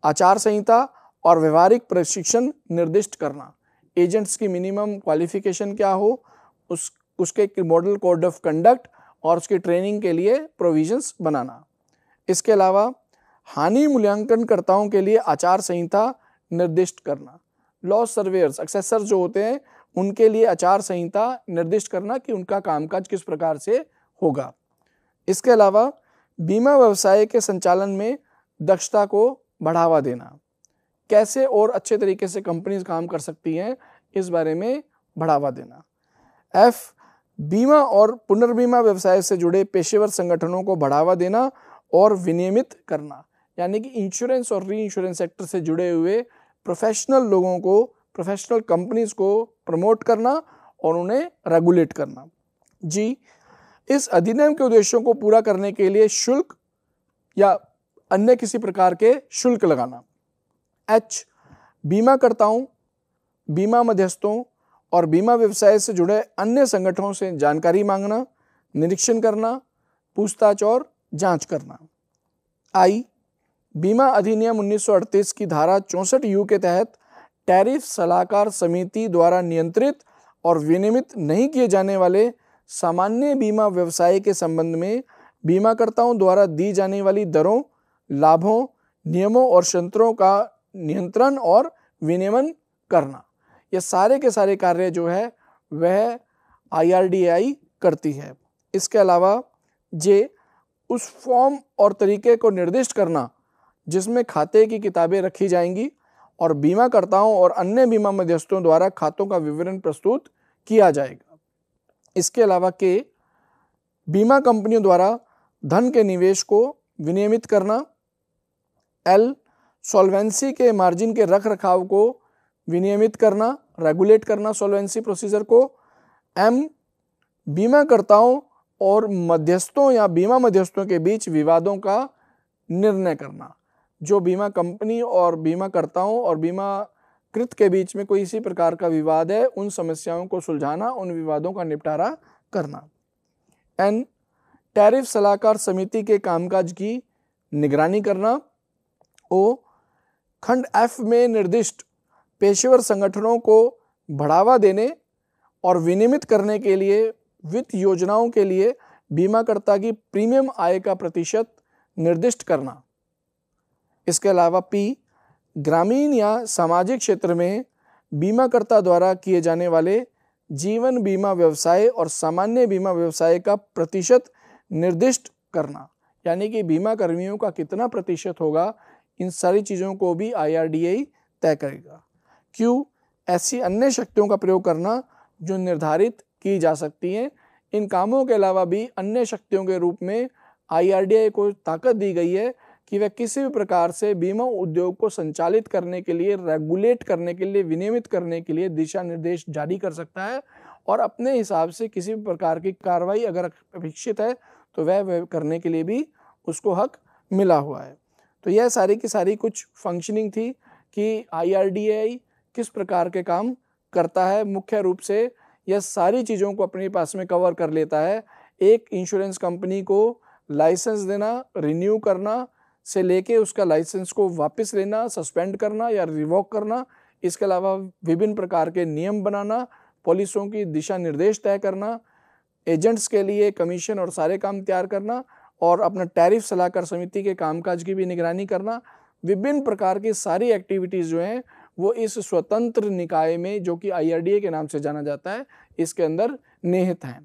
A: आचार संहिता और व्यवहारिक प्रशिक्षण निर्दिष्ट करना एजेंट्स की मिनिमम क्वालिफिकेशन क्या हो उस उसके मॉडल कोड ऑफ कंडक्ट और उसकी ट्रेनिंग के लिए प्रोविजंस बनाना इसके अलावा हानि मूल्यांकनकर्ताओं के लिए आचार संहिता निर्दिष्ट करना लॉस सर्वेयर्स एक्सेसर जो होते हैं उनके लिए आचार संहिता निर्दिष्ट करना कि उनका कामकाज किस प्रकार से होगा इसके अलावा बीमा व्यवसाय के संचालन में दक्षता को बढ़ावा देना कैसे और अच्छे तरीके से कंपनीज काम कर सकती हैं इस बारे में बढ़ावा देना एफ बीमा और पुनर्बीमा व्यवसाय से जुड़े पेशेवर संगठनों को बढ़ावा देना और विनियमित करना यानी कि इंश्योरेंस और री इंश्योरेंस सेक्टर से जुड़े हुए प्रोफेशनल लोगों को प्रोफेशनल कंपनीज को प्रमोट करना और उन्हें रेगुलेट करना जी इस अधिनियम के उद्देश्यों को पूरा करने के लिए शुल्क या अन्य किसी प्रकार के शुल्क लगाना एच बीमाकर्ताओं बीमा मध्यस्थों और बीमा व्यवसाय से जुड़े अन्य संगठनों से जानकारी मांगना निरीक्षण करना पूछताछ और जांच करना आई बीमा अधिनियम 1938 की धारा चौंसठ यू के तहत टैरिफ सलाहकार समिति द्वारा नियंत्रित और विनियमित नहीं किए जाने वाले सामान्य बीमा व्यवसाय के संबंध में बीमाकर्ताओं द्वारा दी जाने वाली दरों लाभों नियमों और शंत्रों का नियंत्रण और विनियमन करना ये सारे के सारे कार्य जो है वह आई करती है इसके अलावा जे उस फॉर्म और तरीके को निर्दिष्ट करना जिसमें खाते की किताबें रखी जाएंगी और बीमाकर्ताओं और अन्य बीमा मध्यस्थों द्वारा खातों का विवरण प्रस्तुत किया जाएगा इसके अलावा के बीमा कंपनियों द्वारा धन के निवेश को विनियमित करना एल सॉल्वेंसी के मार्जिन के रख रखाव को विनियमित करना रेगुलेट करना सॉल्वेंसी प्रोसीजर को एम बीमाकर्ताओं और मध्यस्थों या बीमा मध्यस्थों के बीच विवादों का निर्णय करना जो बीमा कंपनी और बीमाकर्ताओं और बीमा कृत के बीच में कोई इसी प्रकार का विवाद है उन समस्याओं को सुलझाना उन विवादों का निपटारा करना एन टैरिफ सलाहकार समिति के कामकाज की निगरानी करना ओ खंड एफ में निर्दिष्ट पेशेवर संगठनों को बढ़ावा देने और विनियमित करने के लिए वित्त योजनाओं के लिए बीमाकर्ता की प्रीमियम आय का प्रतिशत निर्दिष्ट करना इसके अलावा पी ग्रामीण या सामाजिक क्षेत्र में बीमाकर्ता द्वारा किए जाने वाले जीवन बीमा व्यवसाय और सामान्य बीमा व्यवसाय का प्रतिशत निर्दिष्ट करना यानी कि बीमा कर्मियों का कितना प्रतिशत होगा इन सारी चीज़ों को भी आई तय करेगा क्यों ऐसी अन्य शक्तियों का प्रयोग करना जो निर्धारित की जा सकती हैं इन कामों के अलावा भी अन्य शक्तियों के रूप में आई को ताकत दी गई है कि वह किसी भी प्रकार से बीमा उद्योग को संचालित करने के लिए रेगुलेट करने के लिए विनियमित करने के लिए दिशा निर्देश जारी कर सकता है और अपने हिसाब से किसी भी प्रकार की कार्रवाई अगर अपेक्षित है तो वह करने के लिए भी उसको हक मिला हुआ है तो यह सारी की सारी कुछ फंक्शनिंग थी कि आई किस प्रकार के काम करता है मुख्य रूप से यह सारी चीज़ों को अपने पास में कवर कर लेता है एक इंश्योरेंस कंपनी को लाइसेंस देना रिन्यू करना से लेके उसका लाइसेंस को वापस लेना सस्पेंड करना या रिवॉक करना इसके अलावा विभिन्न प्रकार के नियम बनाना पुलिसों की दिशा निर्देश तय करना एजेंट्स के लिए कमीशन और सारे काम तैयार करना और अपना टैरिफ सलाहकार समिति के कामकाज की भी निगरानी करना विभिन्न प्रकार की सारी एक्टिविटीज़ जो हैं वो इस स्वतंत्र निकाय में जो कि आईआरडीए के नाम से जाना जाता है इसके अंदर निहित हैं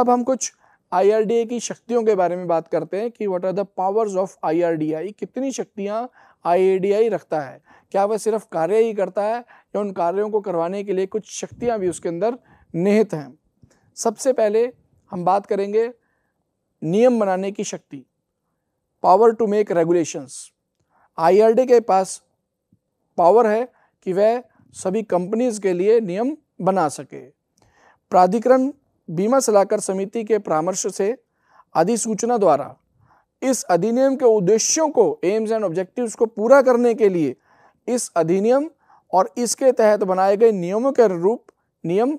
A: अब हम कुछ आई की शक्तियों के बारे में बात करते हैं कि what are the powers of I कितनी शक्तियाँ आई रखता है क्या वह सिर्फ कार्य ही करता है या उन कार्यों को करवाने के लिए कुछ शक्तियाँ भी उसके अंदर निहित हैं सबसे पहले हम बात करेंगे नियम बनाने की शक्ति power to make regulations I के पास पावर है कि वह सभी कंपनीज के लिए नियम बना सके प्राधिकरण बीमा सलाहकार समिति के परामर्श से अधिसूचना द्वारा इस अधिनियम के उद्देश्यों को एम्स एंड ऑब्जेक्टिव्स को पूरा करने के लिए इस अधिनियम और इसके तहत बनाए गए नियमों के अनुरूप नियम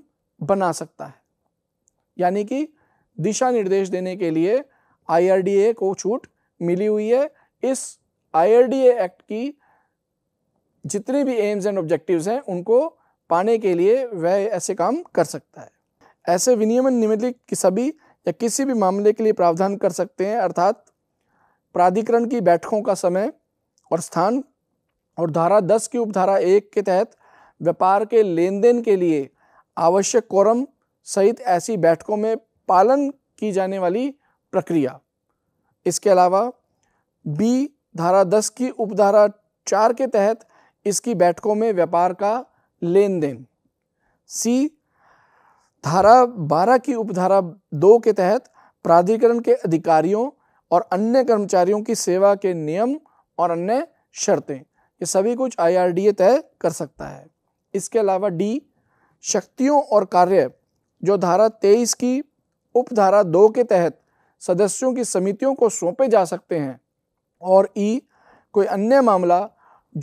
A: बना सकता है यानी कि दिशा निर्देश देने के लिए आईआरडीए को छूट मिली हुई है इस आईआरडीए एक्ट की जितनी भी एम्स एंड ऑब्जेक्टिव्स हैं उनको पाने के लिए वह ऐसे काम कर सकता है ऐसे विनियमन निम्नलिखित कि सभी या किसी भी मामले के लिए प्रावधान कर सकते हैं अर्थात प्राधिकरण की बैठकों का समय और स्थान और धारा दस की उपधारा एक के तहत व्यापार के लेन देन के लिए आवश्यक कोरम सहित ऐसी बैठकों में पालन की जाने वाली प्रक्रिया इसके अलावा बी धारा दस की उपधारा चार के तहत इसकी बैठकों में व्यापार का लेन देन सी धारा 12 की उपधारा 2 के तहत प्राधिकरण के अधिकारियों और अन्य कर्मचारियों की सेवा के नियम और अन्य शर्तें ये सभी कुछ आईआरडीए तय कर सकता है इसके अलावा डी शक्तियों और कार्य जो धारा 23 की उपधारा 2 के तहत सदस्यों की समितियों को सौंपे जा सकते हैं और ई e, कोई अन्य मामला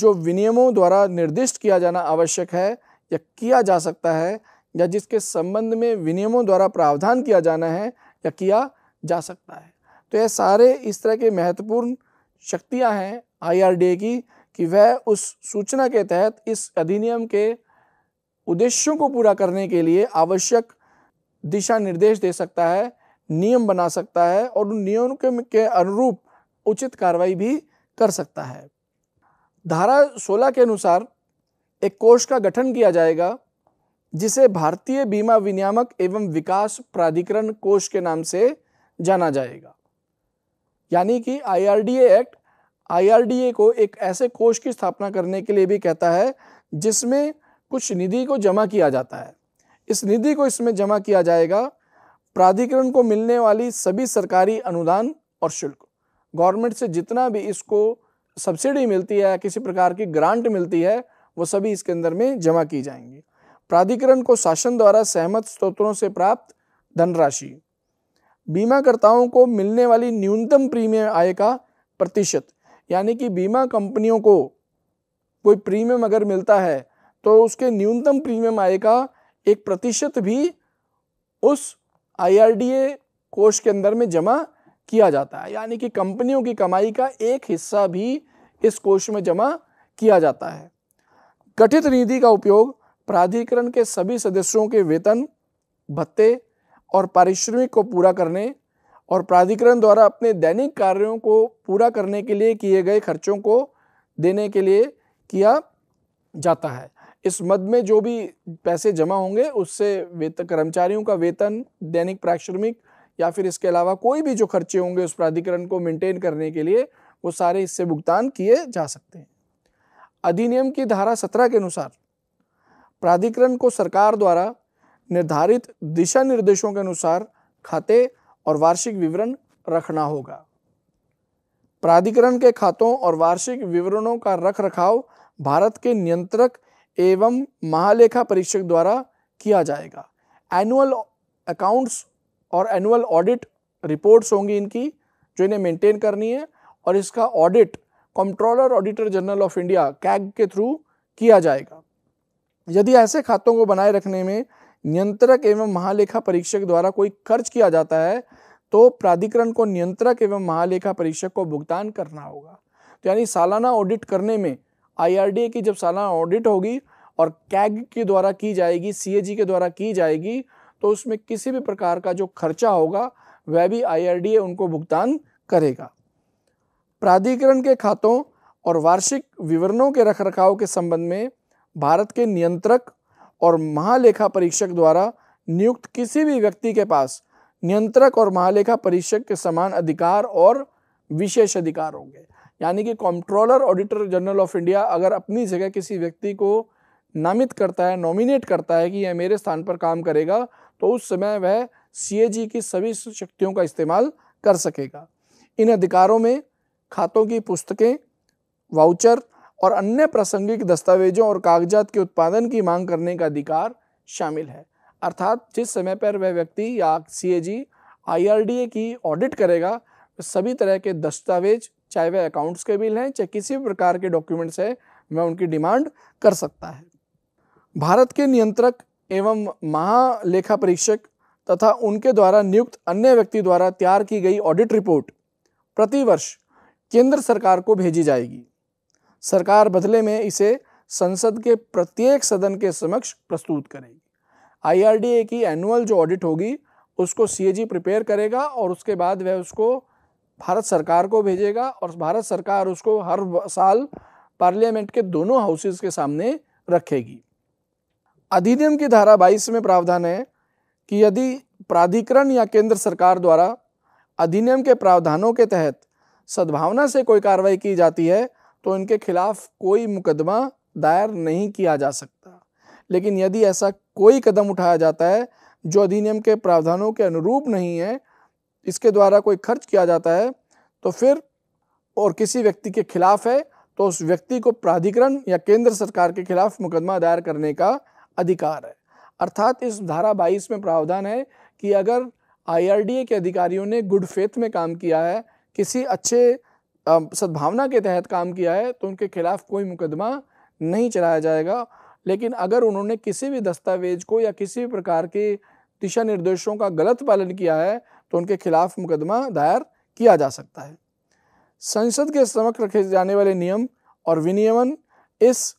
A: जो विनियमों द्वारा निर्दिष्ट किया जाना आवश्यक है या किया जा सकता है या जिसके संबंध में विनियमों द्वारा प्रावधान किया जाना है या किया जा सकता है तो यह सारे इस तरह के महत्वपूर्ण शक्तियां हैं आईआरडीए की कि वह उस सूचना के तहत इस अधिनियम के उद्देश्यों को पूरा करने के लिए आवश्यक दिशा निर्देश दे सकता है नियम बना सकता है और उन नियमों के, के अनुरूप उचित कार्रवाई भी कर सकता है धारा 16 के अनुसार एक कोष का गठन किया जाएगा जिसे भारतीय बीमा विनियामक एवं विकास प्राधिकरण कोष के नाम से जाना जाएगा यानी कि आईआरडीए एक्ट आईआरडीए को एक ऐसे कोष की स्थापना करने के लिए भी कहता है जिसमें कुछ निधि को जमा किया जाता है इस निधि को इसमें जमा किया जाएगा प्राधिकरण को मिलने वाली सभी सरकारी अनुदान और शुल्क गवर्नमेंट से जितना भी इसको सब्सिडी मिलती है किसी प्रकार की ग्रांट मिलती है वो सभी इसके अंदर में जमा की जाएंगी प्राधिकरण को शासन द्वारा सहमत स्रोतों से प्राप्त धनराशि बीमाकर्ताओं को मिलने वाली न्यूनतम प्रीमियम आय का प्रतिशत यानी कि बीमा कंपनियों को कोई प्रीमियम अगर मिलता है तो उसके न्यूनतम प्रीमियम आय का एक प्रतिशत भी उस आईआरडीए कोष के अंदर में जमा किया जाता है यानी कि कंपनियों की कमाई का एक हिस्सा भी इस कोष में जमा किया जाता है गठित निधि का उपयोग प्राधिकरण के सभी सदस्यों के वेतन भत्ते और पारिश्रमिक को पूरा करने और प्राधिकरण द्वारा अपने दैनिक कार्यों को पूरा करने के लिए किए गए खर्चों को देने के लिए किया जाता है इस मद में जो भी पैसे जमा होंगे उससे वेतन कर्मचारियों का वेतन दैनिक पारिश्रमिक या फिर इसके अलावा कोई भी जो खर्चे होंगे उस प्राधिकरण को मेंटेन करने के लिए वो सारे इससे भुगतान किए जा सकते हैं अधिनियम की धारा सत्रह के अनुसार प्राधिकरण को सरकार द्वारा निर्धारित दिशा निर्देशों के अनुसार खाते और वार्षिक विवरण रखना होगा प्राधिकरण के खातों और वार्षिक विवरणों का रख रखाव भारत के नियंत्रक एवं महालेखा परीक्षक द्वारा किया जाएगा एनुअल अकाउंट्स और एनुअल ऑडिट रिपोर्ट्स होंगी इनकी जो इन्हें मेंटेन करनी है और इसका audit controller auditor general of India CAG के थ्रू किया जाएगा यदि ऐसे खातों को बनाए रखने में नियंत्रक एवं महालेखा परीक्षक द्वारा कोई खर्च किया जाता है तो प्राधिकरण को नियंत्रक एवं महालेखा परीक्षक को भुगतान करना होगा तो यानी सालाना ऑडिट करने में आईआरडीए की जब सालाना ऑडिट होगी और कैग के द्वारा की जाएगी सीएजी के द्वारा की जाएगी तो उसमें किसी भी प्रकार का जो खर्चा होगा वह भी आईआरडीए उनको भुगतान करेगा प्राधिकरण के खातों और वार्षिक विवरणों के रखरखाव के संबंध में भारत के नियंत्रक और महालेखा परीक्षक द्वारा नियुक्त किसी भी व्यक्ति के पास नियंत्रक और महालेखा परीक्षक के समान अधिकार और विशेष अधिकार होंगे यानी कि controller auditor general of India अगर अपनी जगह किसी व्यक्ति को नामित करता है नॉमिनेट करता है कि यह मेरे स्थान पर काम करेगा तो उस समय वह सी की सभी शक्तियों का इस्तेमाल कर सकेगा इन अधिकारों में खातों की पुस्तकें वाउचर और अन्य प्रासंगिक दस्तावेजों और कागजात के उत्पादन की मांग करने का अधिकार शामिल है अर्थात जिस समय पर वह व्यक्ति या सी ए जी आई आर डी ए की ऑडिट करेगा तो सभी तरह के दस्तावेज चाहे वह अकाउंट्स के बिल हैं चाहे किसी भी प्रकार के डॉक्यूमेंट्स हैं वह उनकी डिमांड कर सकता है भारत के नियंत्रक एवं महालेखा परीक्षक तथा उनके द्वारा नियुक्त अन्य व्यक्ति द्वारा तैयार की गई ऑडिट रिपोर्ट प्रतिवर्ष केंद्र सरकार को भेजी जाएगी सरकार बदले में इसे संसद के प्रत्येक सदन के समक्ष प्रस्तुत करेगी आईआरडीए की एनुअल जो ऑडिट होगी उसको सीएजी प्रिपेयर करेगा और उसके बाद वह उसको भारत सरकार को भेजेगा और भारत सरकार उसको हर साल पार्लियामेंट के दोनों हाउसेज के सामने रखेगी अधिनियम की धारा 22 में प्रावधान है कि यदि प्राधिकरण या केंद्र सरकार द्वारा अधिनियम के प्रावधानों के तहत सद्भावना से कोई कार्रवाई की जाती है तो इनके खिलाफ कोई मुकदमा दायर नहीं किया जा सकता लेकिन यदि ऐसा कोई कदम उठाया जाता है जो अधिनियम के प्रावधानों के अनुरूप नहीं है इसके द्वारा कोई खर्च किया जाता है तो फिर और किसी व्यक्ति के खिलाफ है तो उस व्यक्ति को प्राधिकरण या केंद्र सरकार के खिलाफ मुकदमा दायर करने का अधिकार है अर्थात इस धारा बाईस में प्रावधान है कि अगर आईआरडीए के अधिकारियों ने गुड फेथ में काम किया है किसी अच्छे सद्भावना के तहत काम किया है तो उनके खिलाफ कोई मुकदमा नहीं चलाया जाएगा लेकिन अगर उन्होंने किसी भी दस्तावेज को या किसी भी प्रकार के दिशा निर्देशों का गलत पालन किया है तो उनके खिलाफ मुकदमा दायर किया जा सकता है संसद के समक्ष रखे जाने वाले नियम और विनियमन इस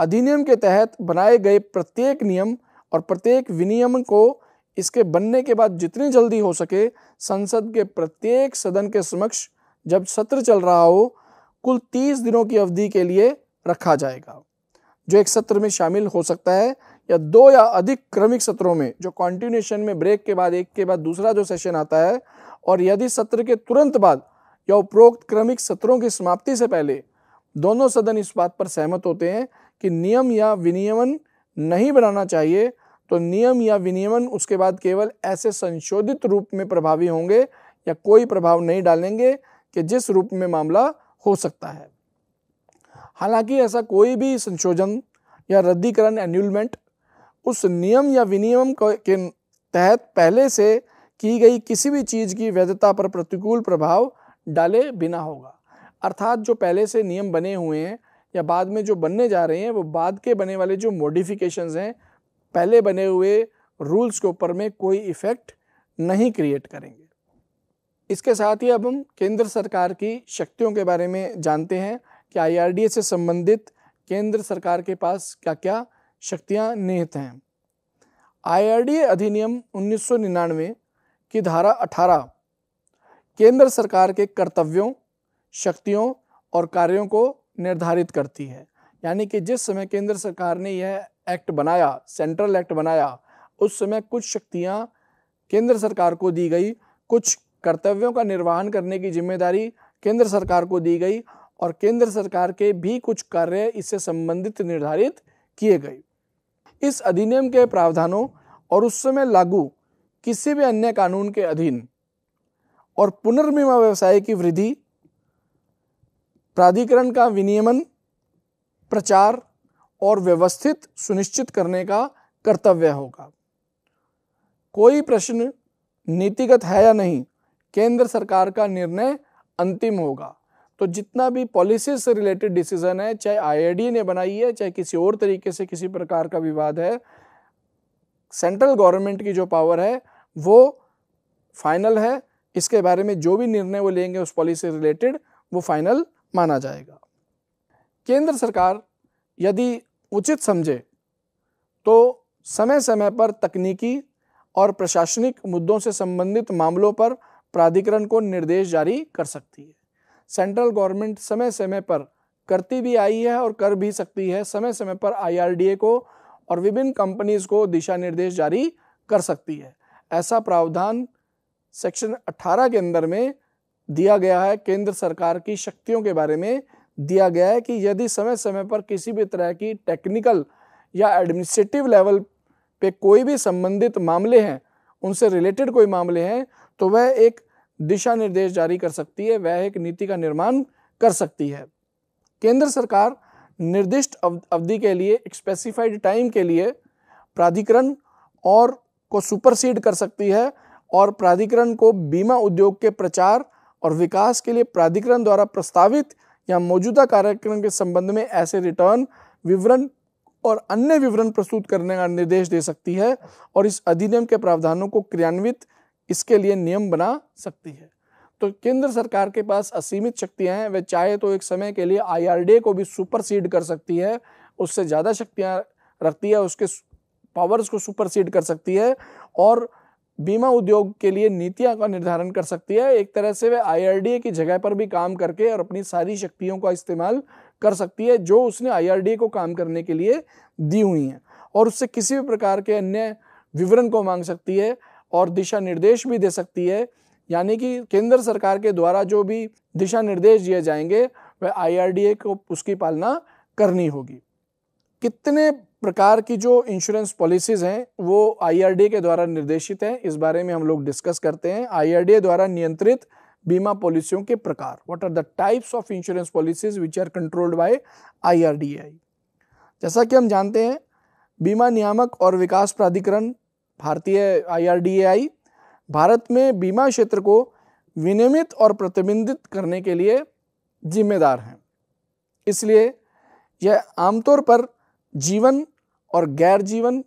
A: अधिनियम के तहत बनाए गए प्रत्येक नियम और प्रत्येक विनियम को इसके बनने के बाद जितनी जल्दी हो सके संसद के प्रत्येक सदन के समक्ष जब सत्र चल रहा हो कुल तीस दिनों की अवधि के लिए रखा जाएगा जो एक सत्र में शामिल हो सकता है या दो या अधिक क्रमिक सत्रों में जो कॉन्टिन्यूशन में ब्रेक के बाद एक के बाद दूसरा जो सेशन आता है और यदि सत्र के तुरंत बाद या उपरोक्त क्रमिक सत्रों की समाप्ति से पहले दोनों सदन इस बात पर सहमत होते हैं कि नियम या विनियमन नहीं बनाना चाहिए तो नियम या विनियमन उसके बाद केवल ऐसे संशोधित रूप में प्रभावी होंगे या कोई प्रभाव नहीं डालेंगे कि जिस रूप में मामला हो सकता है हालांकि ऐसा कोई भी संशोधन या रद्दीकरण एन्यूलमेंट उस नियम या विनियम के तहत पहले से की गई किसी भी चीज़ की वैधता पर प्रतिकूल प्रभाव डाले बिना होगा अर्थात जो पहले से नियम बने हुए हैं या बाद में जो बनने जा रहे हैं वो बाद के बने वाले जो मॉडिफिकेशंस हैं पहले बने हुए रूल्स के ऊपर में कोई इफ़ेक्ट नहीं क्रिएट करेंगे इसके साथ ही अब हम केंद्र सरकार की शक्तियों के बारे में जानते हैं कि आई से संबंधित केंद्र सरकार के पास क्या क्या शक्तियां निहित हैं आई अधिनियम 1999 की धारा 18 केंद्र सरकार के कर्तव्यों शक्तियों और कार्यों को निर्धारित करती है यानी कि जिस समय केंद्र सरकार ने यह एक्ट बनाया सेंट्रल एक्ट बनाया उस समय कुछ शक्तियां केंद्र सरकार को दी गई कुछ कर्तव्यों का निर्वहन करने की जिम्मेदारी केंद्र सरकार को दी गई और केंद्र सरकार के भी कुछ कार्य इससे संबंधित निर्धारित किए गए इस अधिनियम के प्रावधानों और उस समय लागू किसी भी अन्य कानून के अधीन और पुनर्बीमा व्यवसाय की वृद्धि प्राधिकरण का विनियमन प्रचार और व्यवस्थित सुनिश्चित करने का कर्तव्य होगा कोई प्रश्न नीतिगत है या नहीं केंद्र सरकार का निर्णय अंतिम होगा तो जितना भी पॉलिसी से रिलेटेड डिसीजन है चाहे आईआईडी ने बनाई है चाहे किसी और तरीके से किसी प्रकार का विवाद है सेंट्रल गवर्नमेंट की जो पावर है वो फाइनल है इसके बारे में जो भी निर्णय वो लेंगे उस पॉलिसी से रिलेटेड वो फाइनल माना जाएगा केंद्र सरकार यदि उचित समझे तो समय समय पर तकनीकी और प्रशासनिक मुद्दों से संबंधित मामलों पर प्राधिकरण को निर्देश जारी कर सकती है सेंट्रल गवर्नमेंट समय समय पर करती भी आई है और कर भी सकती है समय समय पर आईआरडीए को और विभिन्न कंपनीज को दिशा निर्देश जारी कर सकती है ऐसा प्रावधान सेक्शन 18 के अंदर में दिया गया है केंद्र सरकार की शक्तियों के बारे में दिया गया है कि यदि समय समय पर किसी भी तरह की टेक्निकल या एडमिनिस्ट्रेटिव लेवल पे कोई भी संबंधित मामले हैं उनसे रिलेटेड कोई मामले हैं तो वह एक दिशा निर्देश जारी कर सकती है वह एक नीति का निर्माण कर सकती है केंद्र सरकार निर्दिष्ट अवधि के लिए एक स्पेसिफाइड टाइम के लिए प्राधिकरण और को सुपरसीड कर सकती है और प्राधिकरण को बीमा उद्योग के प्रचार और विकास के लिए प्राधिकरण द्वारा प्रस्तावित या मौजूदा कार्यक्रम के संबंध में ऐसे रिटर्न विवरण और अन्य विवरण प्रस्तुत करने का निर्देश दे सकती है और इस अधिनियम के प्रावधानों को क्रियान्वित इसके लिए नियम बना सकती है तो केंद्र सरकार के पास असीमित शक्तियां हैं वे चाहे तो एक समय के लिए आई को भी सुपरसीड कर सकती है उससे ज़्यादा शक्तियां रखती है उसके पावर्स को सुपरसीड कर सकती है और बीमा उद्योग के लिए नीतियां का निर्धारण कर सकती है एक तरह से वे आई की जगह पर भी काम करके और अपनी सारी शक्तियों का इस्तेमाल कर सकती है जो उसने आई को काम करने के लिए दी हुई हैं और उससे किसी भी प्रकार के अन्य विवरण को मांग सकती है और दिशा निर्देश भी दे सकती है यानी कि केंद्र सरकार के द्वारा जो भी दिशा निर्देश दिए जाएंगे वह आई को उसकी पालना करनी होगी कितने प्रकार की जो इंश्योरेंस पॉलिसीज हैं वो आई के द्वारा निर्देशित हैं इस बारे में हम लोग डिस्कस करते हैं आई द्वारा नियंत्रित बीमा पॉलिसियों के प्रकार what are the types of insurance policies which are controlled by I जैसा कि हम जानते हैं बीमा नियामक और विकास प्राधिकरण भारतीय आई भारत में बीमा क्षेत्र को विनियमित और प्रतिबिंधित करने के लिए जिम्मेदार हैं इसलिए यह आमतौर पर जीवन और गैर जीवन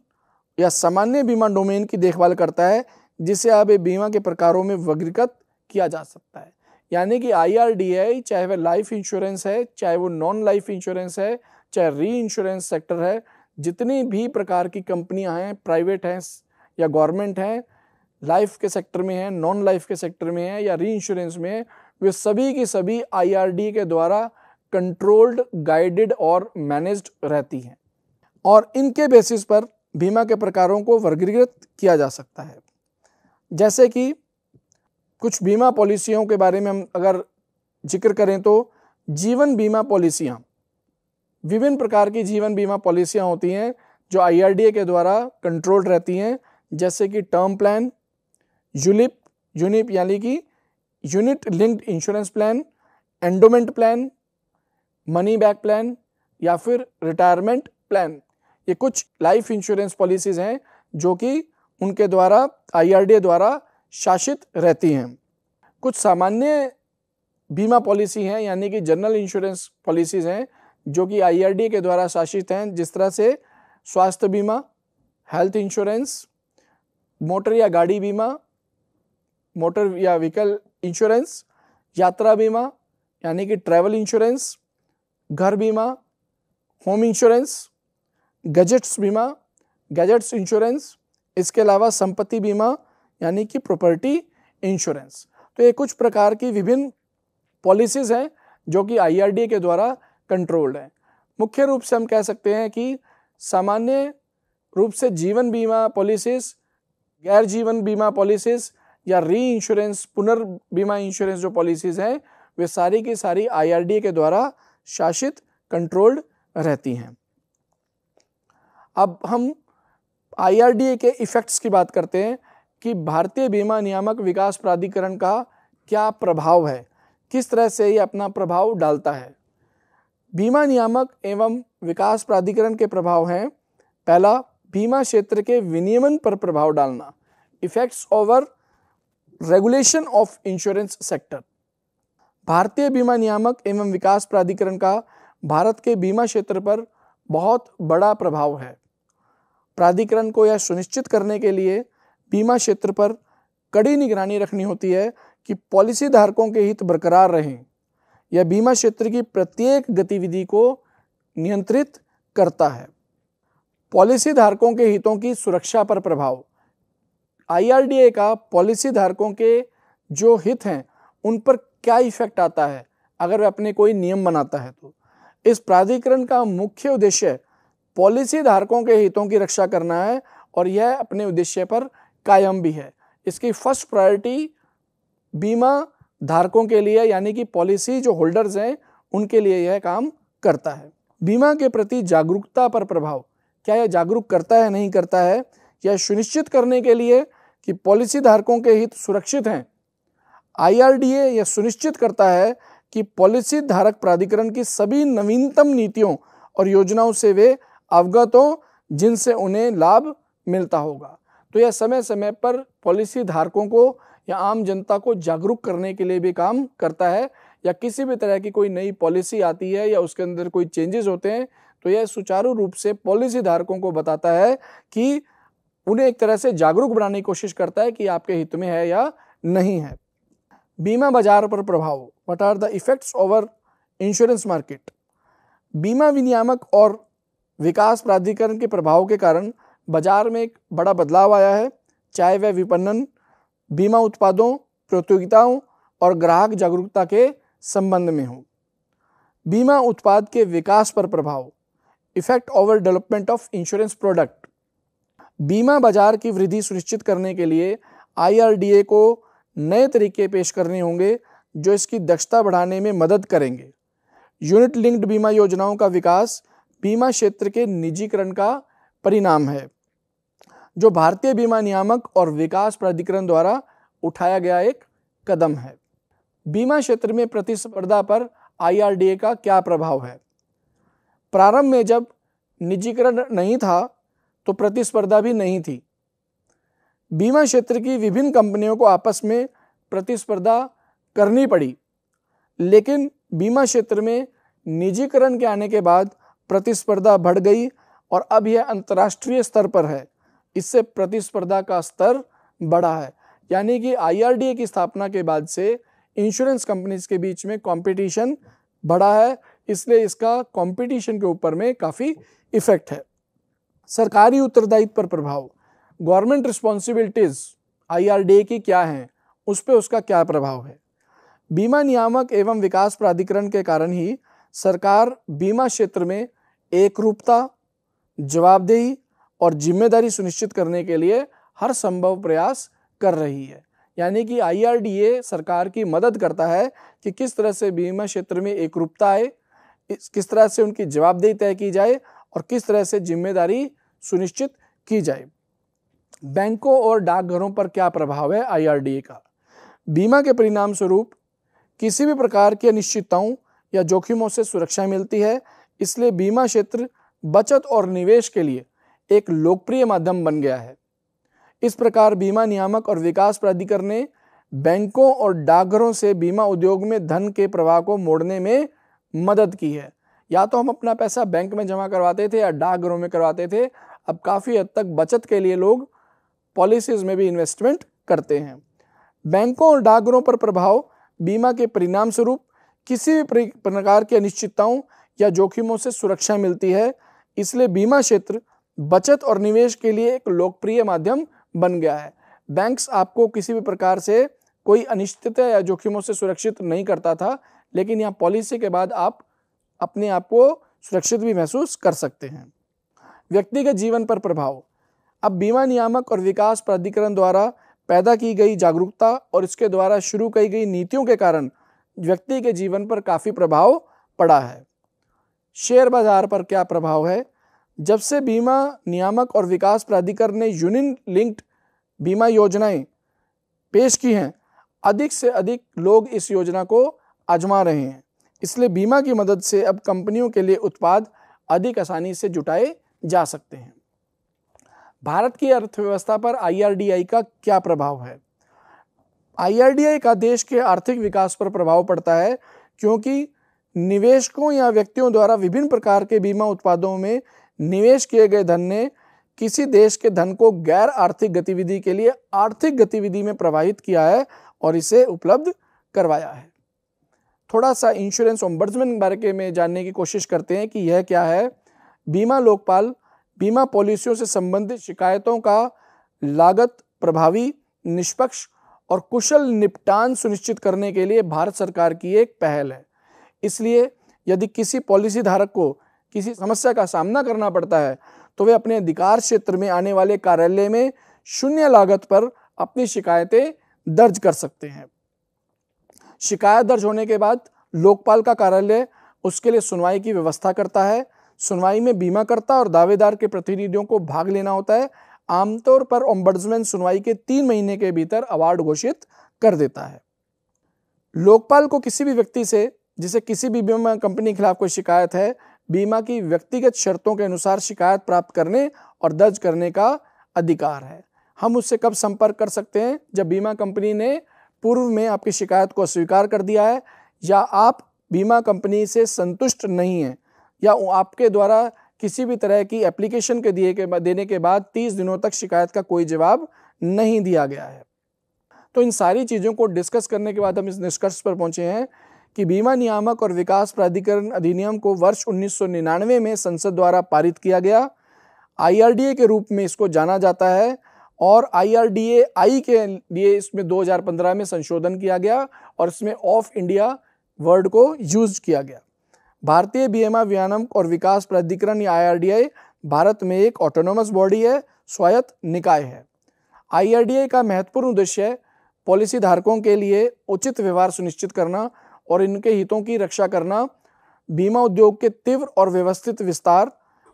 A: या सामान्य बीमा डोमेन की देखभाल करता है जिसे अब बीमा के प्रकारों में वर्गीकृत किया जा सकता है यानी कि आई चाहे वह लाइफ इंश्योरेंस है चाहे वो नॉन लाइफ इंश्योरेंस है चाहे री इंश्योरेंस सेक्टर है जितनी भी प्रकार की कंपनियां हैं प्राइवेट हैं या गवर्नमेंट है लाइफ के सेक्टर में है नॉन लाइफ के सेक्टर में है या री इंश्योरेंस में है वे सभी की सभी आई के द्वारा कंट्रोल्ड गाइडेड और मैनेज्ड रहती हैं और इनके बेसिस पर बीमा के प्रकारों को वर्गीकृत किया जा सकता है जैसे कि कुछ बीमा पॉलिसियों के बारे में हम अगर जिक्र करें तो जीवन बीमा पॉलिसियाँ विभिन्न प्रकार की जीवन बीमा पॉलिसियाँ होती हैं जो आई के द्वारा कंट्रोल्ड रहती हैं जैसे कि टर्म प्लान यूनिप यूनिप यानी कि unit linked insurance plan endowment plan money back plan या फिर रिटायरमेंट प्लान ये कुछ लाइफ इंश्योरेंस पॉलिसीज़ हैं जो कि उनके द्वारा आई द्वारा शासित रहती हैं कुछ सामान्य बीमा पॉलिसी हैं यानी कि जनरल इंश्योरेंस पॉलिसीज़ हैं जो कि आई के द्वारा शासित हैं जिस तरह से स्वास्थ्य बीमा हेल्थ इंश्योरेंस मोटर या गाड़ी बीमा मोटर या व्हीकल इंश्योरेंस यात्रा बीमा यानी कि ट्रैवल इंश्योरेंस घर बीमा होम इंश्योरेंस गजेट्स बीमा गजेट्स इंश्योरेंस इसके अलावा संपत्ति बीमा यानी कि प्रॉपर्टी इंश्योरेंस तो ये कुछ प्रकार की विभिन्न पॉलिसीज़ हैं जो कि आईआरडीए के द्वारा कंट्रोल्ड हैं मुख्य रूप से हम कह सकते हैं कि सामान्य रूप से जीवन बीमा पॉलिसीज़ गैर जीवन बीमा पॉलिसीज या री इंश्योरेंस पुनर्बीमा इंश्योरेंस जो पॉलिसीज हैं वे सारी की सारी आई के द्वारा शासित कंट्रोल्ड रहती हैं अब हम आई के इफ़ेक्ट्स की बात करते हैं कि भारतीय बीमा नियामक विकास प्राधिकरण का क्या प्रभाव है किस तरह से ये अपना प्रभाव डालता है बीमा नियामक एवं विकास प्राधिकरण के प्रभाव हैं पहला बीमा क्षेत्र के विनियमन पर प्रभाव डालना effects over regulation of insurance sector भारतीय बीमा नियामक एवं विकास प्राधिकरण का भारत के बीमा क्षेत्र पर बहुत बड़ा प्रभाव है प्राधिकरण को यह सुनिश्चित करने के लिए बीमा क्षेत्र पर कड़ी निगरानी रखनी होती है कि पॉलिसी धारकों के हित बरकरार रहें यह बीमा क्षेत्र की प्रत्येक गतिविधि को नियंत्रित करता है पॉलिसी धारकों के हितों की सुरक्षा पर प्रभाव आईआरडीए का पॉलिसी धारकों के जो हित हैं उन पर क्या इफेक्ट आता है अगर वह अपने कोई नियम बनाता है तो इस प्राधिकरण का मुख्य उद्देश्य पॉलिसी धारकों के हितों की रक्षा करना है और यह अपने उद्देश्य पर कायम भी है इसकी फर्स्ट प्रायोरिटी बीमा धारकों के लिए यानी कि पॉलिसी जो होल्डर्स हैं उनके लिए यह काम करता है बीमा के प्रति जागरूकता पर प्रभाव क्या यह जागरूक करता है नहीं करता है यह सुनिश्चित करने के लिए कि पॉलिसी धारकों के हित सुरक्षित हैं आईआरडीए यह सुनिश्चित करता है कि पॉलिसी धारक प्राधिकरण की सभी नवीनतम नीतियों और योजनाओं से वे अवगत हों जिनसे उन्हें लाभ मिलता होगा तो यह समय समय पर पॉलिसी धारकों को या आम जनता को जागरूक करने के लिए भी काम करता है या किसी भी तरह की कोई नई पॉलिसी आती है या उसके अंदर कोई चेंजेस होते हैं तो यह सुचारू रूप से पॉलिसी धारकों को बताता है कि उन्हें एक तरह से जागरूक बनाने की कोशिश करता है कि आपके हित में है या नहीं है बीमा बाजार पर प्रभाव what are the effects over insurance market बीमा विनियामक और विकास प्राधिकरण के प्रभाव के कारण बाजार में एक बड़ा बदलाव आया है चाहे वह विपणन बीमा उत्पादों प्रतियोगिताओं और ग्राहक जागरूकता के संबंध में हो बीमा उत्पाद के विकास पर प्रभाव effect over development of insurance product बीमा बाजार की वृद्धि सुनिश्चित करने के लिए आई को नए तरीके पेश करने होंगे जो इसकी दक्षता बढ़ाने में मदद करेंगे यूनिट लिंक्ड बीमा योजनाओं का विकास बीमा क्षेत्र के निजीकरण का परिणाम है जो भारतीय बीमा नियामक और विकास प्राधिकरण द्वारा उठाया गया एक कदम है बीमा क्षेत्र में प्रतिस्पर्धा पर आईआरडीए का क्या प्रभाव है प्रारंभ में जब निजीकरण नहीं था तो प्रतिस्पर्धा भी नहीं थी बीमा क्षेत्र की विभिन्न कंपनियों को आपस में प्रतिस्पर्धा करनी पड़ी लेकिन बीमा क्षेत्र में निजीकरण के आने के बाद प्रतिस्पर्धा बढ़ गई और अब यह अंतर्राष्ट्रीय स्तर पर है इससे प्रतिस्पर्धा का स्तर बढ़ा है यानी कि आईआरडीए की स्थापना के बाद से इंश्योरेंस कंपनीज के बीच में कंपटीशन बढ़ा है इसलिए इसका कंपटीशन के ऊपर में काफ़ी इफेक्ट है सरकारी उत्तरदायित्व पर प्रभाव गवर्नमेंट रिस्पॉन्सिबिलिटीज़ आई की क्या हैं उस पर उसका क्या प्रभाव है बीमा नियामक एवं विकास प्राधिकरण के कारण ही सरकार बीमा क्षेत्र में एक रूपता जवाबदेही और जिम्मेदारी सुनिश्चित करने के लिए हर संभव प्रयास कर रही है यानी कि आईआरडीए सरकार की मदद करता है कि किस तरह से बीमा क्षेत्र में एक रूपता आए किस तरह से उनकी जवाबदेही तय की जाए और किस तरह से जिम्मेदारी सुनिश्चित की जाए बैंकों और डाकघरों पर क्या प्रभाव है आईआरडीए का बीमा के परिणाम स्वरूप किसी भी प्रकार की अनिश्चितताओं या जोखिमों से सुरक्षा मिलती है इसलिए बीमा क्षेत्र बचत और निवेश के लिए एक लोकप्रिय माध्यम बन गया है इस प्रकार बीमा नियामक और विकास प्राधिकरण ने बैंकों और डाकघरों से बीमा उद्योग में धन के प्रवाह को मोड़ने में मदद की है या तो हम अपना पैसा बैंक में जमा करवाते थे या डाकघरों में करवाते थे अब काफ़ी हद तक बचत के लिए लोग पॉलिसीज़ में भी इन्वेस्टमेंट करते हैं बैंकों और डाकघरों पर प्रभाव बीमा के परिणाम स्वरूप किसी भी प्रकार की अनिश्चितताओं या जोखिमों से सुरक्षा मिलती है इसलिए बीमा क्षेत्र बचत और निवेश के लिए एक लोकप्रिय माध्यम बन गया है बैंक्स आपको किसी भी प्रकार से कोई अनिश्चितता या जोखिमों से सुरक्षित नहीं करता था लेकिन यहाँ पॉलिसी के बाद आप अपने आप को सुरक्षित भी महसूस कर सकते हैं व्यक्तिगत जीवन पर प्रभाव अब बीमा नियामक और विकास प्राधिकरण द्वारा पैदा की गई जागरूकता और इसके द्वारा शुरू की गई नीतियों के कारण व्यक्ति के जीवन पर काफ़ी प्रभाव पड़ा है शेयर बाजार पर क्या प्रभाव है जब से बीमा नियामक और विकास प्राधिकरण ने यूनियन लिंक्ड बीमा योजनाएं पेश की हैं अधिक से अधिक लोग इस योजना को आजमा रहे हैं इसलिए बीमा की मदद से अब कंपनियों के लिए उत्पाद अधिक आसानी से जुटाए जा सकते हैं भारत की अर्थव्यवस्था पर आईआरडीआई का क्या प्रभाव है आईआरडीआई का देश के आर्थिक विकास पर प्रभाव पड़ता है क्योंकि निवेशकों या व्यक्तियों द्वारा विभिन्न प्रकार के बीमा उत्पादों में निवेश किए गए धन ने किसी देश के धन को गैर आर्थिक गतिविधि के लिए आर्थिक गतिविधि में प्रवाहित किया है और इसे उपलब्ध करवाया है थोड़ा सा इंश्योरेंस ओम्बर्ड्समैन बारे में जानने की कोशिश करते हैं कि यह क्या है बीमा लोकपाल बीमा पॉलिसियों से संबंधित शिकायतों का लागत प्रभावी निष्पक्ष और कुशल निपटान सुनिश्चित करने के लिए भारत सरकार की एक पहल है इसलिए यदि किसी पॉलिसी धारक को किसी समस्या का सामना करना पड़ता है तो वे अपने अधिकार क्षेत्र में आने वाले कार्यालय में शून्य लागत पर अपनी शिकायतें दर्ज कर सकते हैं शिकायत दर्ज होने के बाद लोकपाल का कार्यालय उसके लिए सुनवाई की व्यवस्था करता है सुनवाई में बीमाकर्ता और दावेदार के प्रतिनिधियों को भाग लेना होता है आमतौर पर ओम्बड्समैन सुनवाई के तीन महीने के भीतर अवार्ड घोषित कर देता है लोकपाल को किसी भी व्यक्ति से जिसे किसी भी बीमा कंपनी के खिलाफ कोई शिकायत है बीमा की व्यक्तिगत शर्तों के अनुसार शिकायत प्राप्त करने और दर्ज करने का अधिकार है हम उससे कब संपर्क कर सकते हैं जब बीमा कंपनी ने पूर्व में आपकी शिकायत को अस्वीकार कर दिया है या आप बीमा कंपनी से संतुष्ट नहीं हैं या आपके द्वारा किसी भी तरह की एप्लीकेशन के दिए के देने के बाद तीस दिनों तक शिकायत का कोई जवाब नहीं दिया गया है तो इन सारी चीज़ों को डिस्कस करने के बाद हम इस निष्कर्ष पर पहुंचे हैं कि बीमा नियामक और विकास प्राधिकरण अधिनियम को वर्ष 1999 में संसद द्वारा पारित किया गया आईआरडीए के रूप में इसको जाना जाता है और ए आई के लिए इसमें 2015 में संशोधन किया गया और इसमें ऑफ इंडिया वर्ड को यूज किया गया भारतीय बीएमआ व्यानम और विकास प्राधिकरण या आई भारत में एक ऑटोनोमस बॉडी है स्वायत्त निकाय है आई का महत्वपूर्ण उद्देश्य पॉलिसी धारकों के लिए उचित व्यवहार सुनिश्चित करना और इनके हितों की रक्षा करना बीमा उद्योग के तीव्र और व्यवस्थित विस्तार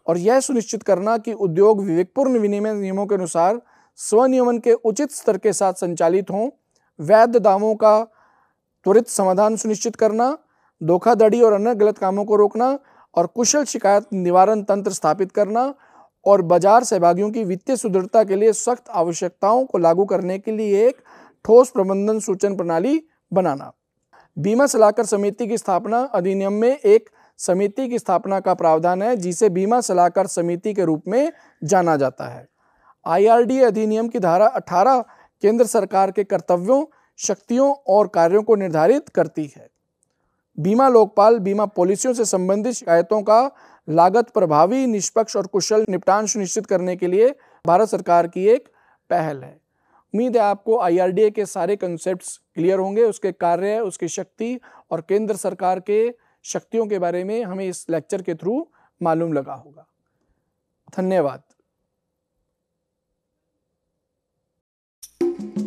A: और यह सुनिश्चित करना कि उद्योग विवेकपूर्ण विनिमय नियमों के अनुसार स्वनियमन के उचित स्तर के साथ संचालित हों वैध दावों का त्वरित समाधान सुनिश्चित करना धोखाधड़ी और अन्य गलत कामों को रोकना और कुशल शिकायत निवारण तंत्र स्थापित करना और बाजार सहभागियों की वित्तीय सुदृढ़ता के लिए सख्त आवश्यकताओं को लागू करने के लिए एक ठोस प्रबंधन सूचन प्रणाली बनाना बीमा सलाहकार समिति की स्थापना अधिनियम में एक समिति की स्थापना का प्रावधान है जिसे बीमा सलाहकार समिति के रूप में जाना जाता है आईआरडी अधिनियम की धारा 18 केंद्र सरकार के कर्तव्यों शक्तियों और कार्यों को निर्धारित करती है बीमा लोकपाल बीमा पॉलिसियों से संबंधित शिकायतों का लागत प्रभावी निष्पक्ष और कुशल निपटान सुनिश्चित करने के लिए भारत सरकार की एक पहल है उम्मीद है आपको आई के सारे कंसेप्ट क्लियर होंगे उसके कार्य उसकी शक्ति और केंद्र सरकार के शक्तियों के बारे में हमें इस लेक्चर के थ्रू मालूम लगा होगा धन्यवाद thank you